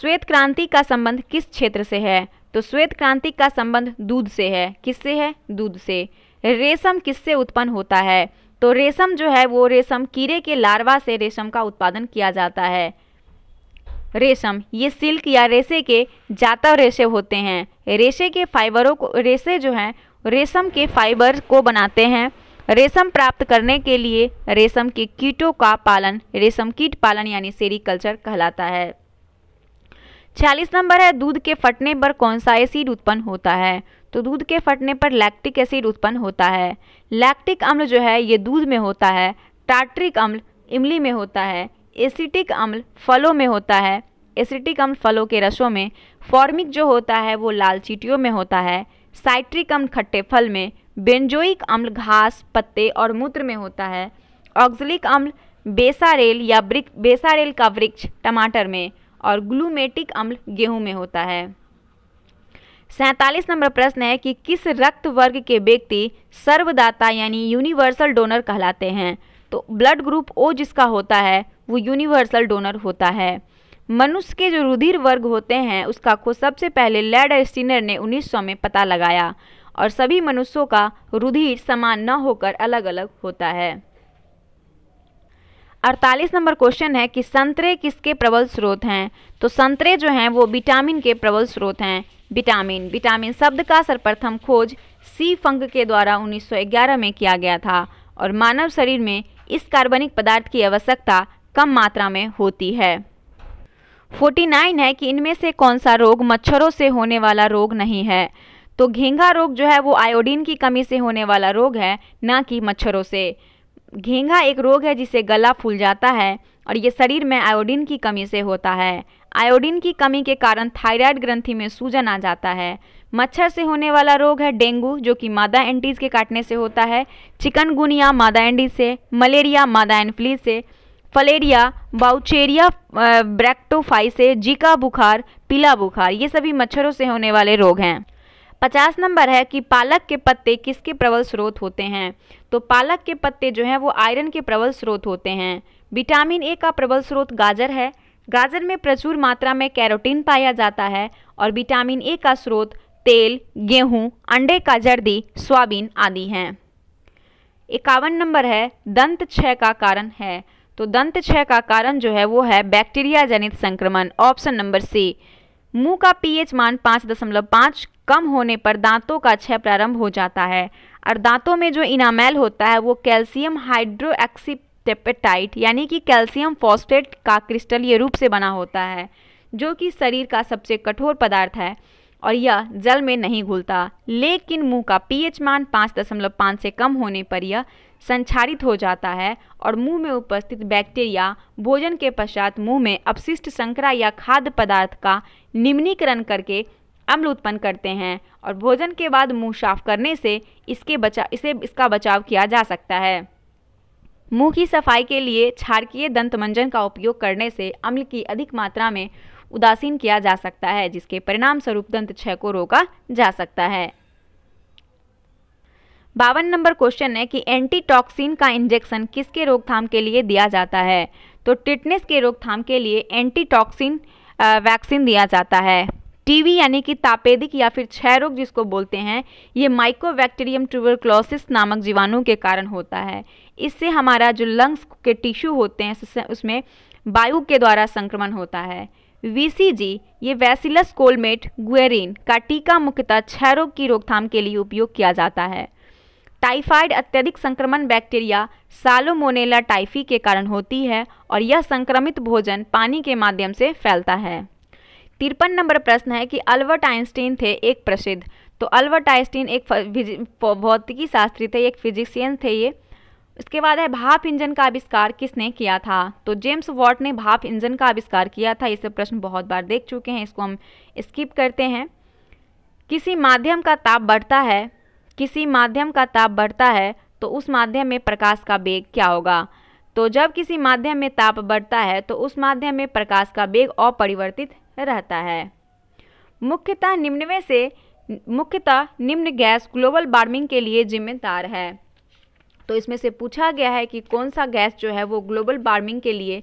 श्वेत क्रांति का संबंध किस क्षेत्र से है तो श्वेत क्रांति का संबंध दूध से है किससे है दूध से रेशम किससे उत्पन्न होता है तो रेशम जो है वो रेशम कीड़े के लार्वा से रेशम का उत्पादन किया जाता है रेशम ये सिल्क या रेशे के जातव रेशे होते हैं रेशे के फाइबरों को रेशे जो हैं रेशम के फाइबर को बनाते हैं रेशम प्राप्त करने के लिए रेशम के कीटों का पालन रेशम कीट पालन यानी सेरिकल्चर कहलाता है छियालीस नंबर है दूध के फटने पर कौन सा एसिड उत्पन्न होता है तो दूध के फटने पर लैक्टिक एसिड उत्पन्न होता है लैक्टिक अम्ल जो है ये दूध में होता है टार्ट्रिक अम्ल इमली में होता है एसिटिक अम्ल फलों में होता है एसिटिक अम्ल फलों के रसों में फॉर्मिक जो होता है वो लाल चीटियों में होता है साइट्रिक अम्ल खट्टे फल में बेंजोइक अम्ल घास पत्ते और मूत्र में होता है ऑक्जलिक अम्ल बेसारेल या ब्रिक बेसारेल का वृक्ष टमाटर में और ग्लूमेटिक अम्ल गेहूं में होता है सैतालीस नंबर प्रश्न है कि किस रक्त वर्ग के व्यक्ति सर्वदाता यानी यूनिवर्सल डोनर कहलाते हैं तो ब्लड ग्रुप ओ जिसका होता है वो यूनिवर्सल डोनर होता है मनुष्य के जो रुधिर वर्ग होते हैं उसका खो सबसे पहले लेड स्टीनर ने 1900 में पता लगाया और सभी मनुष्यों का रुधिर समान न होकर अलग अलग होता है अड़तालीस नंबर क्वेश्चन है कि संतरे किसके प्रबल स्रोत हैं तो संतरे जो हैं वो विटामिन के प्रबल स्रोत हैं विटामिन विटामिन शब्द का सर्वप्रथम खोज सी फंग के द्वारा 1911 में किया गया था और मानव शरीर में इस कार्बनिक पदार्थ की आवश्यकता कम मात्रा में होती है 49 है कि इनमें से कौन सा रोग मच्छरों से होने वाला रोग नहीं है तो घेंगा रोग जो है वो आयोडीन की कमी से होने वाला रोग है ना कि मच्छरों से घेंघा एक रोग है जिसे गला फूल जाता है और ये शरीर में आयोडीन की कमी से होता है आयोडीन की कमी के कारण थायराइड ग्रंथि में सूजन आ जाता है मच्छर से होने वाला रोग है डेंगू जो कि मादा एंटीज के काटने से होता है चिकनगुनिया मादा एंडी से मलेरिया मादा एनफ्ली से फलेरिया बाउचेरिया ब्रैक्टोफाई से जीका बुखार पीला बुखार ये सभी मच्छरों से होने वाले रोग हैं पचास नंबर है कि पालक के पत्ते किसके प्रबल स्रोत होते हैं तो पालक के पत्ते जो हैं वो आयरन के प्रबल स्रोत होते हैं विटामिन ए का प्रबल स्रोत गाजर है गाजर में प्रचुर मात्रा में कैरोटीन पाया जाता है और विटामिन ए का स्रोत तेल गेहूं, अंडे का जर्दी सोयाबीन आदि हैं इक्यावन नंबर है दंत क्षय का कारण है तो दंत क्षय का कारण जो है वो है बैक्टीरिया जनित संक्रमण ऑप्शन नंबर सी मुंह का पीएच मान पाँच दशमलव पाँच कम होने पर दांतों का क्षय प्रारंभ हो जाता है और दांतों में जो इनामेल होता है वो कैल्शियम हाइड्रोएक्सीपेपेटाइट यानी कि कैल्शियम फॉस्फेट का क्रिस्टलीय रूप से बना होता है जो कि शरीर का सबसे कठोर पदार्थ है और यह जल में नहीं घुलता लेकिन मुंह का पीएच मान पाँच दशमलव पाँच से कम होने पर यह संचारित हो जाता है और मुंह में उपस्थित बैक्टीरिया भोजन के पश्चात मुंह में अपशिष्ट संकरा या खाद्य पदार्थ का निम्नीकरण करके अम्ल उत्पन्न करते हैं और भोजन के बाद मुंह साफ करने से इसके बचा इसे इसका बचाव किया जा सकता है मुंह की सफाई के लिए क्षारकीय दंतमंजन का उपयोग करने से अम्ल की अधिक मात्रा में उदासीन किया जा सकता है जिसके परिणाम स्वरूप दंत क्षय को रोका जा सकता है बावन नंबर क्वेश्चन है कि एंटीटॉक्सिन का इंजेक्शन किसके रोकथाम के लिए दिया जाता है तो टिटनेस के रोकथाम के लिए एंटीटॉक्सिन वैक्सीन दिया जाता है टीवी यानी कि तापेदिक या फिर क्षय रोग जिसको बोलते हैं ये माइकोबैक्टीरियम ट्यूबरक्लोसिस नामक जीवाणु के कारण होता है इससे हमारा जो लंग्स के टिश्यू होते हैं उसमें वायु के द्वारा संक्रमण होता है वीसीजी ये वैसिलस कोलमेट गुएरिन का टीका मुख्यतः क्षय रोग की रोकथाम के लिए उपयोग किया जाता है टाइफाइड अत्यधिक संक्रमण बैक्टीरिया सालोमोनेला टाइफी के कारण होती है और यह संक्रमित भोजन पानी के माध्यम से फैलता है तिरपन नंबर प्रश्न है कि अल्बर्ट आइंस्टीन थे एक प्रसिद्ध तो अल्बर्ट आइंस्टीन एक भौतिकी शास्त्री थे एक फिजिशियन थे ये उसके बाद है भाप इंजन का आविष्कार किसने किया था तो जेम्स वॉट ने भाप इंजन का आविष्कार किया था इसे प्रश्न बहुत बार देख चुके हैं इसको हम स्किप करते हैं किसी माध्यम का ताप बढ़ता है किसी माध्यम का ताप बढ़ता है तो उस माध्यम में प्रकाश का वेग क्या होगा तो जब किसी माध्यम में ताप बढ़ता है तो उस माध्यम में प्रकाश का वेग अपरिवर्तित रहता है मुख्यतः निम्न में से मुख्यतः निम्न गैस ग्लोबल वार्मिंग के लिए जिम्मेदार है तो इसमें से पूछा गया है कि कौन सा गैस जो है वो ग्लोबल वार्मिंग के लिए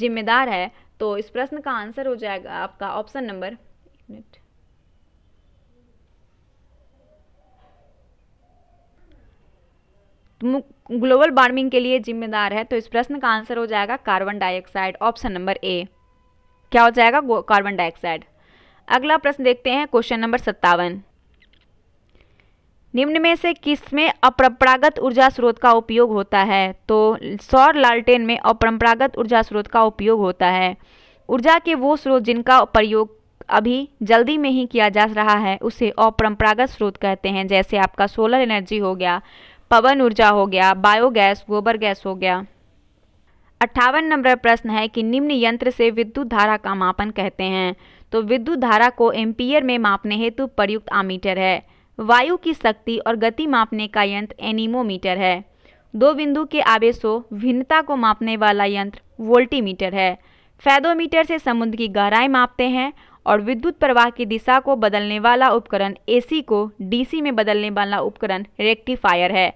जिम्मेदार है तो इस प्रश्न का आंसर हो जाएगा आपका ऑप्शन नंबर मिनट तो ग्लोबल वार्मिंग के लिए जिम्मेदार है तो इस प्रश्न का आंसर हो जाएगा carbon dioxide option number A क्या हो जाएगा कार्बन डाइऑक्साइड अगला प्रश्न देखते हैं क्वेश्चन नंबर सत्तावन निम्न में से किस में अपरंपरागत ऊर्जा स्रोत का उपयोग होता है तो सौर लालटेन में अपरंपरागत ऊर्जा स्रोत का उपयोग होता है ऊर्जा के वो स्रोत जिनका प्रयोग अभी जल्दी में ही किया जा रहा है उसे अपरंपरागत स्रोत कहते हैं जैसे आपका सोलर एनर्जी हो गया पवन ऊर्जा हो गया बायोगैस गोबर गैस हो गया अट्ठावन नंबर प्रश्न है कि निम्न यंत्र से विद्युत धारा का मापन कहते हैं तो विद्युत धारा को एम्पियर में मापने हेतु प्रयुक्त आमीटर है वायु की शक्ति और गति मापने का यंत्र एनीमोमीटर है दो बिंदु के आवेशों भिन्नता को मापने वाला यंत्र वोल्टीमीटर है फैदोमीटर से समुद्र की गहराई मापते हैं और विद्युत प्रवाह की दिशा को बदलने वाला उपकरण एसी को डीसी में बदलने वाला उपकरण रेक्टिफायर है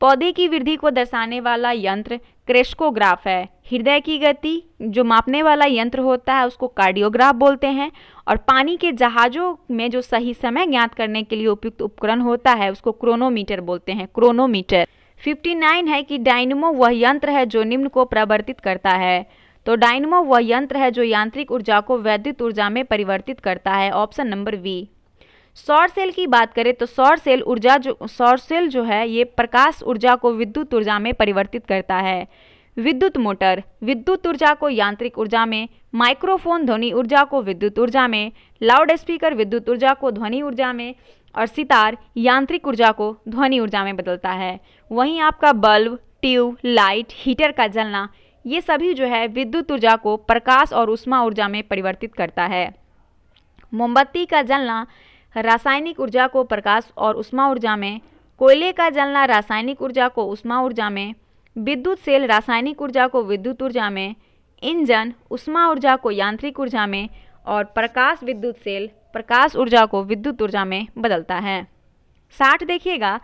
पौधे की वृद्धि को दर्शाने वाला यंत्र क्रेस्कोग्राफ है हृदय की गति जो मापने वाला यंत्र होता है उसको कार्डियोग्राफ बोलते हैं और पानी के जहाज़ों में जो सही समय ज्ञात करने के लिए उपयुक्त उपकरण होता है उसको क्रोनोमीटर बोलते हैं क्रोनोमीटर 59 है कि डायनमो वह यंत्र है जो निम्न को प्रवर्तित करता है तो डायनमो वह यंत्र है जो यांत्रिक ऊर्जा को वैद्युत ऊर्जा में परिवर्तित करता है ऑप्शन नंबर वी सौर सेल की बात करें तो सौर सेल ऊर्जा जो सौर सेल जो है ये प्रकाश ऊर्जा को विद्युत ऊर्जा में परिवर्तित करता है विद्युत मोटर विद्युत ऊर्जा को यांत्रिक ऊर्जा में माइक्रोफोन ध्वनि ऊर्जा को विद्युत ऊर्जा में लाउड स्पीकर विद्युत ऊर्जा को ध्वनि ऊर्जा में और सितार यांत्रिक ऊर्जा को ध्वनि ऊर्जा में बदलता है वहीं आपका बल्ब ट्यूब लाइट हीटर का जलना ये सभी जो है विद्युत ऊर्जा को प्रकाश और उष्मा ऊर्जा में परिवर्तित करता है मोमबत्ती का जलना रासायनिक ऊर्जा को प्रकाश और उष्मा ऊर्जा में कोयले का जलना रासायनिक ऊर्जा को उष्मा ऊर्जा में विद्युत सेल रासायनिक ऊर्जा को विद्युत ऊर्जा में इंजन उष्मा ऊर्जा को यांत्रिक ऊर्जा में और प्रकाश विद्युत सेल प्रकाश ऊर्जा को विद्युत ऊर्जा में बदलता है साठ देखिएगा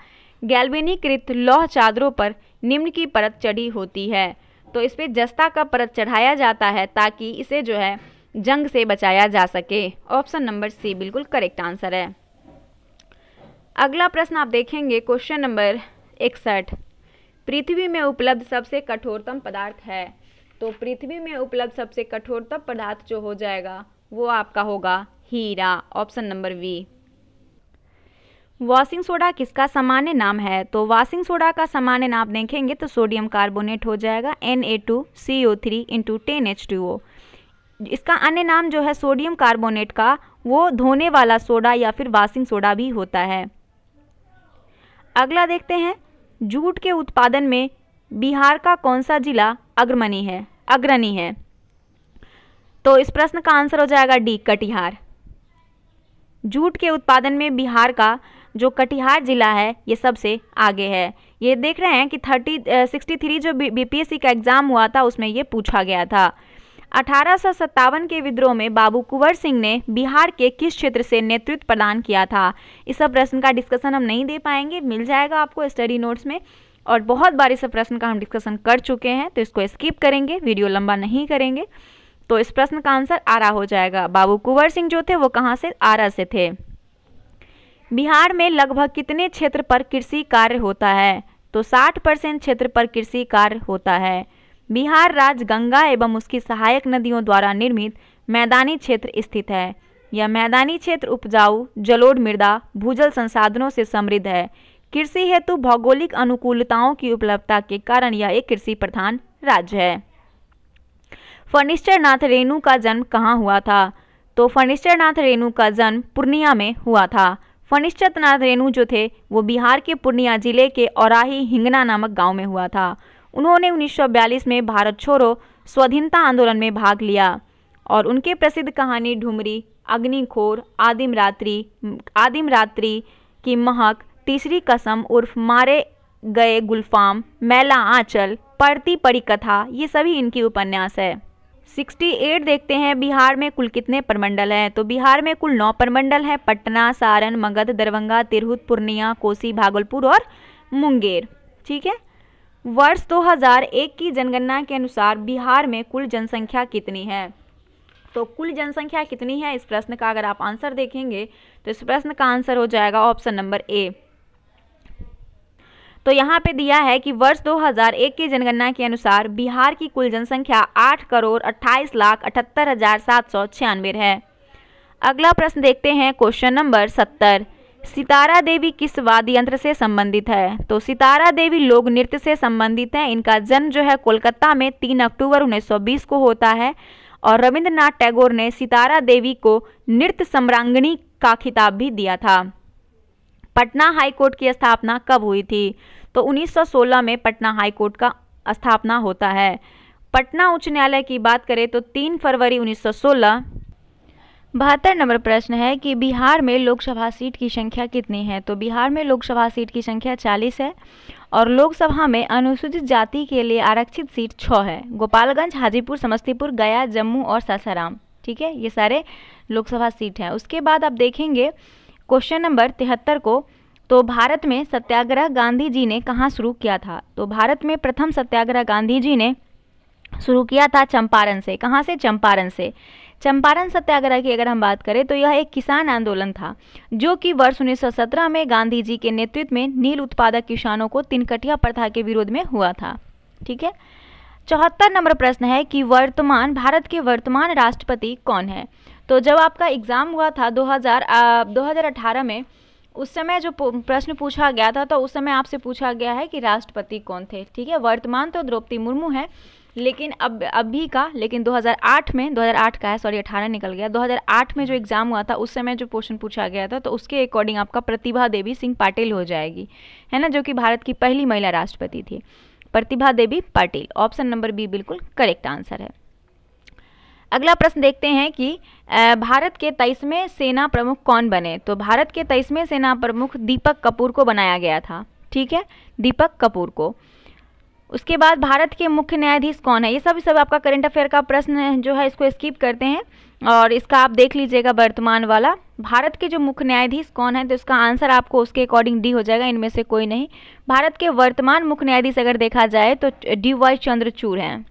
गैल्वेनीकृत लौह चादरों पर निम्न की परत चढ़ी होती है तो इस पर जस्ता का परत चढ़ाया जाता है ताकि इसे जो है जंग से बचाया जा सके ऑप्शन नंबर सी बिल्कुल करेक्ट आंसर है अगला प्रश्न आप देखेंगे क्वेश्चन नंबर इकसठ पृथ्वी में उपलब्ध सबसे कठोरतम पदार्थ है तो पृथ्वी में उपलब्ध सबसे कठोरतम पदार्थ जो हो जाएगा वो आपका होगा हीरा option number V washing soda किसका सामान्य नाम है तो वॉशिंग सोडा का सामान्य नाम देखेंगे तो सोडियम कार्बोनेट हो जाएगा N A two C O three into ten H two O इसका अन्य नाम जो है सोडियम कार्बोनेट का वो धोने वाला सोडा या फिर वाशिंग सोडा भी होता है अगला देखते हैं जूट के उत्पादन में बिहार का कौन सा जिला अग्रमणी है अग्रणी है तो इस प्रश्न का आंसर हो जाएगा डी कटिहार जूट के उत्पादन में बिहार का जो कटिहार जिला है ये सबसे आगे है ये देख रहे हैं कि थर्टी सिक्सटी थ्री जो बीपीएससी का एग्ज़ाम हुआ था उसमें ये पूछा गया था अठारह के विद्रोह में बाबू कुंवर सिंह ने बिहार के किस क्षेत्र से नेतृत्व प्रदान किया था इस सब प्रश्न का डिस्कशन हम नहीं दे पाएंगे मिल जाएगा आपको स्टडी नोट्स में और बहुत बार इस प्रश्न का हम डिस्कशन कर चुके हैं तो इसको स्किप करेंगे वीडियो लंबा नहीं करेंगे तो इस प्रश्न का आंसर आरा हो जाएगा बाबू कुंवर सिंह जो थे वो कहाँ से आरा से थे बिहार में लगभग कितने क्षेत्र पर कृषि कार्य होता है तो 60 परसेंट क्षेत्र पर कृषि कार्य होता है बिहार राज्य गंगा एवं उसकी सहायक नदियों द्वारा निर्मित मैदानी क्षेत्र स्थित है यह मैदानी क्षेत्र उपजाऊ जलोढ़ मृदा भूजल संसाधनों से समृद्ध है कृषि हेतु भौगोलिक अनुकूलताओं की उपलब्धता के कारण यह एक कृषि प्रधान राज्य है फर्निश्चर नाथ रेणु का जन्म कहाँ हुआ था तो फर्निश्चर नाथ रेणु का जन्म पूर्णिया में हुआ था नाथ रेणु जो थे वो बिहार के पूर्णिया जिले के औराही हिंगना नामक गांव में हुआ था उन्होंने 1942 में भारत छोड़ो स्वाधीनता आंदोलन में भाग लिया और उनके प्रसिद्ध कहानी ढुमरी अग्निखोर आदिम रात्रि आदिम रात्रि की महक तीसरी कसम उर्फ मारे गए गुलफाम मैला आंचल पड़ती पड़ी कथा ये सभी इनकी उपन्यास है 68 देखते हैं बिहार में कुल कितने परमंडल हैं तो बिहार में कुल नौ परमंडल हैं पटना सारण मगध दरभंगा तिरहुत पूर्णिया कोसी भागलपुर और मुंगेर ठीक है वर्ष 2001 की जनगणना के अनुसार बिहार में कुल जनसंख्या कितनी है तो कुल जनसंख्या कितनी है इस प्रश्न का अगर आप आंसर देखेंगे तो इस प्रश्न का आंसर हो जाएगा ऑप्शन नंबर ए तो यहाँ पे दिया है कि वर्ष 2001 की जनगणना के अनुसार बिहार की कुल जनसंख्या 8 करोड़ 28 लाख अठहत्तर हजार सात सौ छियानवे है अगला प्रश्न देखते हैं क्वेश्चन नंबर सत्तर सितारा देवी किस वाद्य यंत्र से संबंधित है तो सितारा देवी लोक नृत्य से संबंधित हैं इनका जन्म जो है कोलकाता में 3 अक्टूबर 1920 को होता है और रविंद्रनाथ टैगोर ने सितारा देवी को नृत्य सम्रांगणी का खिताब भी दिया था पटना हाई कोर्ट की स्थापना कब हुई थी तो 1916 में पटना हाई कोर्ट का स्थापना होता है पटना उच्च न्यायालय की बात करें तो 3 फरवरी 1916 बहत्तर नंबर प्रश्न है कि बिहार में लोकसभा सीट की संख्या कितनी है तो बिहार में लोकसभा सीट की संख्या चालीस है और लोकसभा में अनुसूचित जाति के लिए आरक्षित सीट छः है गोपालगंज हाजीपुर समस्तीपुर गया जम्मू और सासाराम ठीक है ये सारे लोकसभा सीट हैं उसके बाद आप देखेंगे क्वेश्चन नंबर तिहत्तर को तो भारत में सत्याग्रह गांधी जी ने कहाँ शुरू किया था तो भारत में प्रथम सत्याग्रह गांधी जी ने शुरू किया था चंपारण से कहाँ से चंपारण से चंपारण सत्याग्रह की अगर हम बात करें तो यह एक किसान आंदोलन था जो कि वर्ष 1917 में गांधी जी के नेतृत्व में नील उत्पादक किसानों को तिनकटिया प्रथा के विरोध में हुआ था ठीक है चौहत्तर नंबर प्रश्न है कि वर्तमान भारत के वर्तमान राष्ट्रपति कौन है तो जब आपका एग्ज़ाम हुआ था 2000 हजार 2018 में उस समय जो प्रश्न पूछा गया था तो उस समय आपसे पूछा गया है कि राष्ट्रपति कौन थे ठीक है वर्तमान तो द्रौपदी मुर्मू है लेकिन अब अभी का लेकिन 2008 में 2008 का है सॉरी 18 निकल गया 2008 में जो एग्ज़ाम हुआ था उस समय जो क्वेश्चन पूछा गया था तो उसके अकॉर्डिंग आपका प्रतिभा देवी सिंह पाटिल हो जाएगी है ना जो कि भारत की पहली महिला राष्ट्रपति थी Pratibha Devi Patil option number B बिल्कुल करेक्ट आंसर है अगला प्रश्न देखते हैं कि भारत के तेईसवें सेना प्रमुख कौन बने तो भारत के तेईसवें सेना प्रमुख दीपक कपूर को बनाया गया था ठीक है दीपक कपूर को उसके बाद भारत के मुख्य न्यायाधीश कौन है ये सब सब आपका करंट अफेयर का प्रश्न जो है इसको स्किप करते हैं और इसका आप देख लीजिएगा वर्तमान वाला भारत के जो मुख्य न्यायाधीश कौन है तो इसका आंसर आपको उसके अकॉर्डिंग डी हो जाएगा इनमें से कोई नहीं भारत के वर्तमान मुख्य न्यायाधीश अगर देखा जाए तो डी वाई चंद्रचूर हैं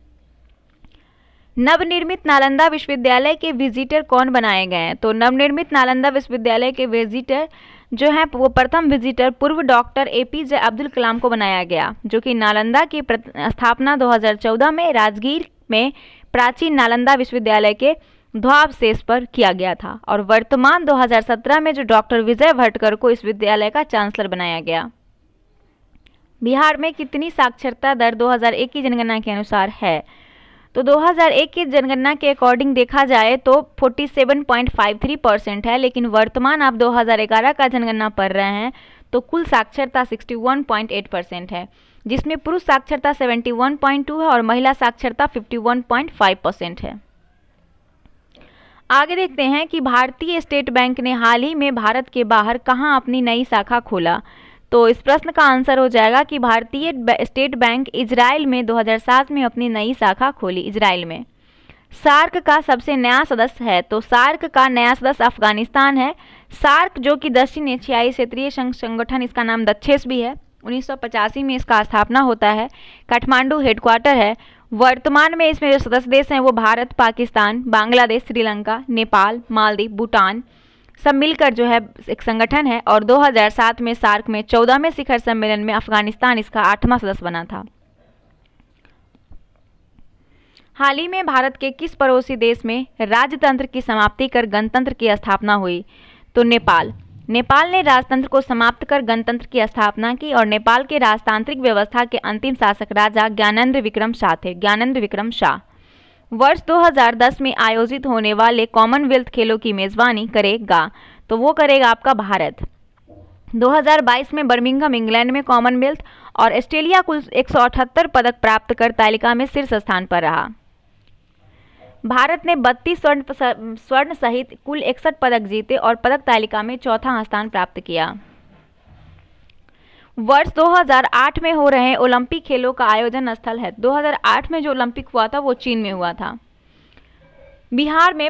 नवनिर्मित नालंदा विश्वविद्यालय के विजिटर कौन बनाए गए हैं तो नवनिर्मित नालंदा विश्वविद्यालय के विजिटर जो है वो प्रथम विजिटर पूर्व doctor A P J Abdul Kalam को बनाया गया जो कि नालंदा की स्थापना 2014 में राजगीर में प्राचीन नालंदा विश्वविद्यालय के ध्वावशेष पर किया गया था और वर्तमान 2017 में जो डॉक्टर विजय भटकर को इस विद्यालय का चांसलर बनाया गया बिहार में कितनी साक्षरता दर 2001 की जनगणना के अनुसार है तो 2001 की जनगणना के अकॉर्डिंग देखा जाए तो 47.53 परसेंट है लेकिन वर्तमान आप 2011 का जनगणना पढ़ रहे हैं तो कुल साक्षरता 61.8 परसेंट है जिसमें पुरुष साक्षरता 71.2 है और महिला साक्षरता 51.5 परसेंट है आगे देखते हैं कि भारतीय स्टेट बैंक ने हाल ही में भारत के बाहर कहाँ अपनी नई शाखा खोला तो इस प्रश्न का आंसर हो जाएगा कि भारतीय स्टेट बैंक इजराइल में 2007 में अपनी नई शाखा खोली इसराइल में सार्क का सबसे नया सदस्य है तो सार्क का नया सदस्य अफगानिस्तान है सार्क जो कि दक्षिण एशियाई क्षेत्रीय संघ संगठन इसका नाम दक्षेस भी है 1985 में इसका स्थापना होता है काठमांडू हेडक्वार्टर है वर्तमान में इसमें जो सदस्य देश हैं वो भारत पाकिस्तान बांग्लादेश श्रीलंका नेपाल मालदीव भूटान सब मिलकर जो है एक संगठन है और 2007 में सार्क में चौदहवें शिखर सम्मेलन में अफगानिस्तान इसका आठवां सदस्य बना था हाल ही में भारत के किस पड़ोसी देश में राजतंत्र की समाप्ति कर गणतंत्र की स्थापना हुई तो नेपाल नेपाल ने राजतंत्र को समाप्त कर गणतंत्र की स्थापना की और नेपाल के राजतांत्रिक व्यवस्था के अंतिम शासक राजा ज्ञानेन्द्र विक्रम शाह थे ज्ञानेन्द्र विक्रम शाह वर्ष 2010 में आयोजित होने वाले कॉमनवेल्थ खेलों की मेज़बानी करेगा तो वो करेगा आपका भारत 2022 में बर्मिंगम इंग्लैंड में कॉमनवेल्थ और ऑस्ट्रेलिया कुल एक पदक प्राप्त कर तालिका में शीर्ष स्थान पर रहा भारत ने 32 स्वर्ण स्वर्ण सहित कुल इकसठ पदक जीते और पदक तालिका में चौथा स्थान प्राप्त किया वर्ष 2008 में हो रहे ओलंपिक खेलों का आयोजन स्थल है 2008 में जो ओलंपिक हुआ था वो चीन में हुआ था बिहार में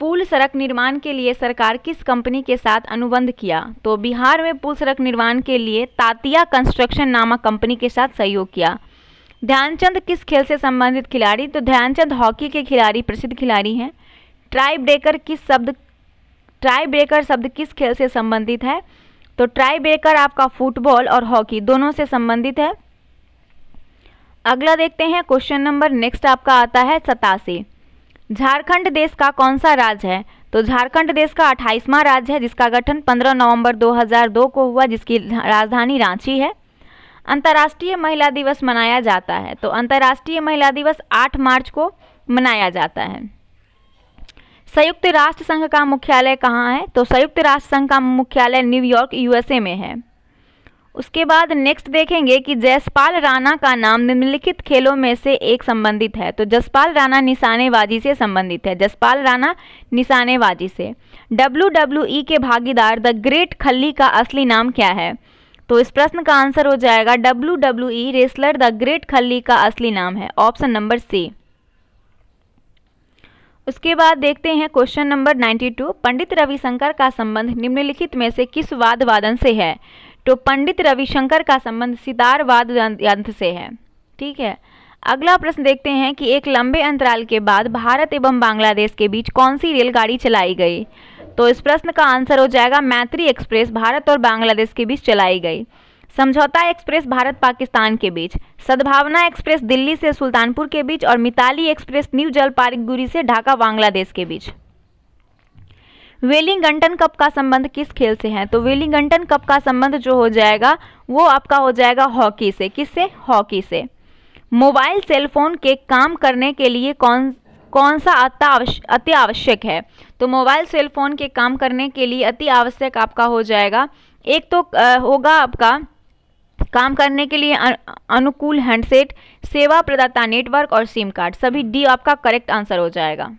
पुल सड़क निर्माण के लिए सरकार किस कंपनी के साथ अनुबंध किया तो बिहार में पुल सड़क निर्माण के लिए तातिया कंस्ट्रक्शन नामक कंपनी के साथ सहयोग किया ध्यानचंद किस खेल से संबंधित खिलाड़ी तो ध्यानचंद हॉकी के खिलाड़ी प्रसिद्ध खिलाड़ी हैं ट्राई ब्रेकर किस शब्द ट्राई ब्रेकर शब्द किस खेल से संबंधित है तो ट्राई ब्रेकर आपका फुटबॉल और हॉकी दोनों से संबंधित है अगला देखते हैं क्वेश्चन नंबर नेक्स्ट आपका आता है सतासी झारखंड देश का कौन सा राज्य है तो झारखंड देश का अट्ठाईसवां राज्य है जिसका गठन 15 नवंबर 2002 को हुआ जिसकी राजधानी रांची है अंतर्राष्ट्रीय महिला दिवस मनाया जाता है तो अंतर्राष्ट्रीय महिला दिवस 8 मार्च को मनाया जाता है संयुक्त राष्ट्र संघ का मुख्यालय कहाँ है तो संयुक्त राष्ट्र संघ का मुख्यालय न्यूयॉर्क यूएसए में है उसके बाद नेक्स्ट देखेंगे कि जसपाल राणा का नाम निम्नलिखित खेलों में से एक संबंधित है तो जसपाल राणा निशानेबाजी से संबंधित है जसपाल राणा निशानेबाजी से डब्ल्यू डब्ल्यू ई के भागीदार द ग्रेट खली का असली नाम क्या है तो इस प्रश्न का आंसर हो जाएगा W W E wrestler the great Khali का असली नाम है ऑप्शन नंबर सी उसके बाद देखते हैं क्वेश्चन नंबर 92 पंडित रविशंकर का संबंध निम्नलिखित में से किस वाद वादन से है तो पंडित रविशंकर का संबंध सितार वाद यंत्र से है ठीक है अगला प्रश्न देखते हैं कि एक लंबे अंतराल के बाद भारत एवं बांग्लादेश के बीच कौन सी रेलगाड़ी चलाई गई तो इस प्रश्न का आंसर हो जाएगा मैत्री एक्सप्रेस भारत और बांग्लादेश के बीच चलाई गई समझौता एक्सप्रेस भारत पाकिस्तान के बीच सद्भावना एक्सप्रेस दिल्ली से सुल्तानपुर के बीच और मिताली एक्सप्रेस न्यू जलपाईगुड़ी से ढाका बांग्लादेश के बीच वेलिंगटन कप का संबंध किस खेल से है तो वेलिंगटन कप का संबंध जो हो जाएगा वो आपका हो जाएगा हॉकी से किससे हॉकी से मोबाइल सेलफोन के काम करने के लिए कौन कौन सा अति आवश्यक है तो मोबाइल सेलफोन के काम करने के लिए अति आवश्यक आपका हो जाएगा एक तो आ, होगा आपका काम करने के लिए अनुकूल हैंडसेट सेवा प्रदाता नेटवर्क और सिम कार्ड सभी डी आपका करेक्ट आंसर हो जाएगा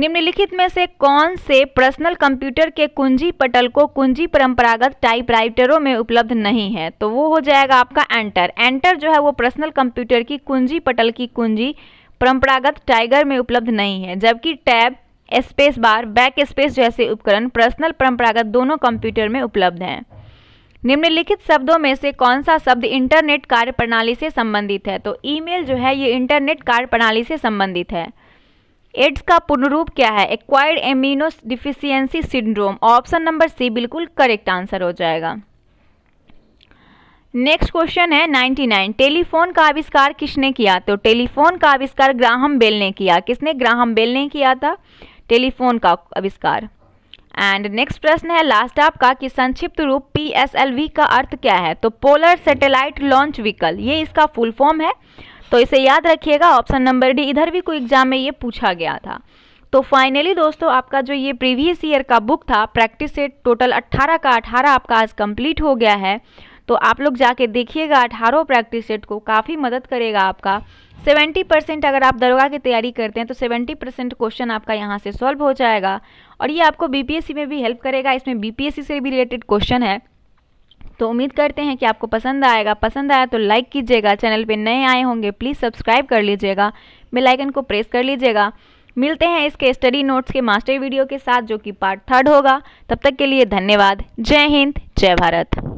निम्नलिखित में से कौन से पर्सनल कंप्यूटर के कुंजी पटल को कुंजी परंपरागत टाइपराइटरों में उपलब्ध नहीं है तो वो हो जाएगा आपका एंटर एंटर जो है वो पर्सनल कंप्यूटर की कुंजी पटल की कुंजी परंपरागत टाइगर में उपलब्ध नहीं है जबकि tab space bar backspace जैसे उपकरण पर्सनल परंपरागत दोनों कंप्यूटर में उपलब्ध हैं निम्नलिखित शब्दों में से कौन सा शब्द इंटरनेट कार्य प्रणाली से संबंधित है तो ईमेल जो है ये इंटरनेट कार्य प्रणाली से संबंधित है एड्स का पूर्ण रूप क्या है acquired amino deficiency syndrome option number C बिल्कुल करेक्ट आंसर हो जाएगा नेक्स्ट क्वेश्चन है 99 टेलीफोन का आविष्कार किसने किया तो टेलीफोन का आविष्कार ग्राहम बेल ने किया किसने ग्राहम बेल ने किया था टेलीफोन का आविष्कार एंड नेक्स्ट प्रश्न है लास्ट आपका कि संक्षिप्त रूप पी का अर्थ क्या है तो पोलर सेटेलाइट लॉन्च व्हीकल ये इसका फुल फॉर्म है तो इसे याद रखिएगा ऑप्शन नंबर डी इधर भी कोई एग्जाम में ये पूछा गया था तो फाइनली दोस्तों आपका जो ये प्रीवियस ईयर का बुक था प्रैक्टिस सेट टोटल 18 का 18 आपका आज कंप्लीट हो गया है तो आप लोग जाके देखिएगा अठारह प्रैक्टिस सेट को काफ़ी मदद करेगा आपका सेवेंटी परसेंट अगर आप दरोगा की तैयारी करते हैं तो सेवेंटी परसेंट क्वेश्चन आपका यहाँ से सॉल्व हो जाएगा और ये आपको बीपीएससी में भी हेल्प करेगा इसमें बीपीएससी से भी रिलेटेड क्वेश्चन है तो उम्मीद करते हैं कि आपको पसंद आएगा पसंद आया तो लाइक कीजिएगा चैनल पर नए आए होंगे प्लीज़ सब्सक्राइब कर लीजिएगा बेलाइकन को प्रेस कर लीजिएगा मिलते हैं इसके स्टडी नोट्स के मास्टर वीडियो के साथ जो कि पार्ट थर्ड होगा तब तक के लिए धन्यवाद जय हिंद जय भारत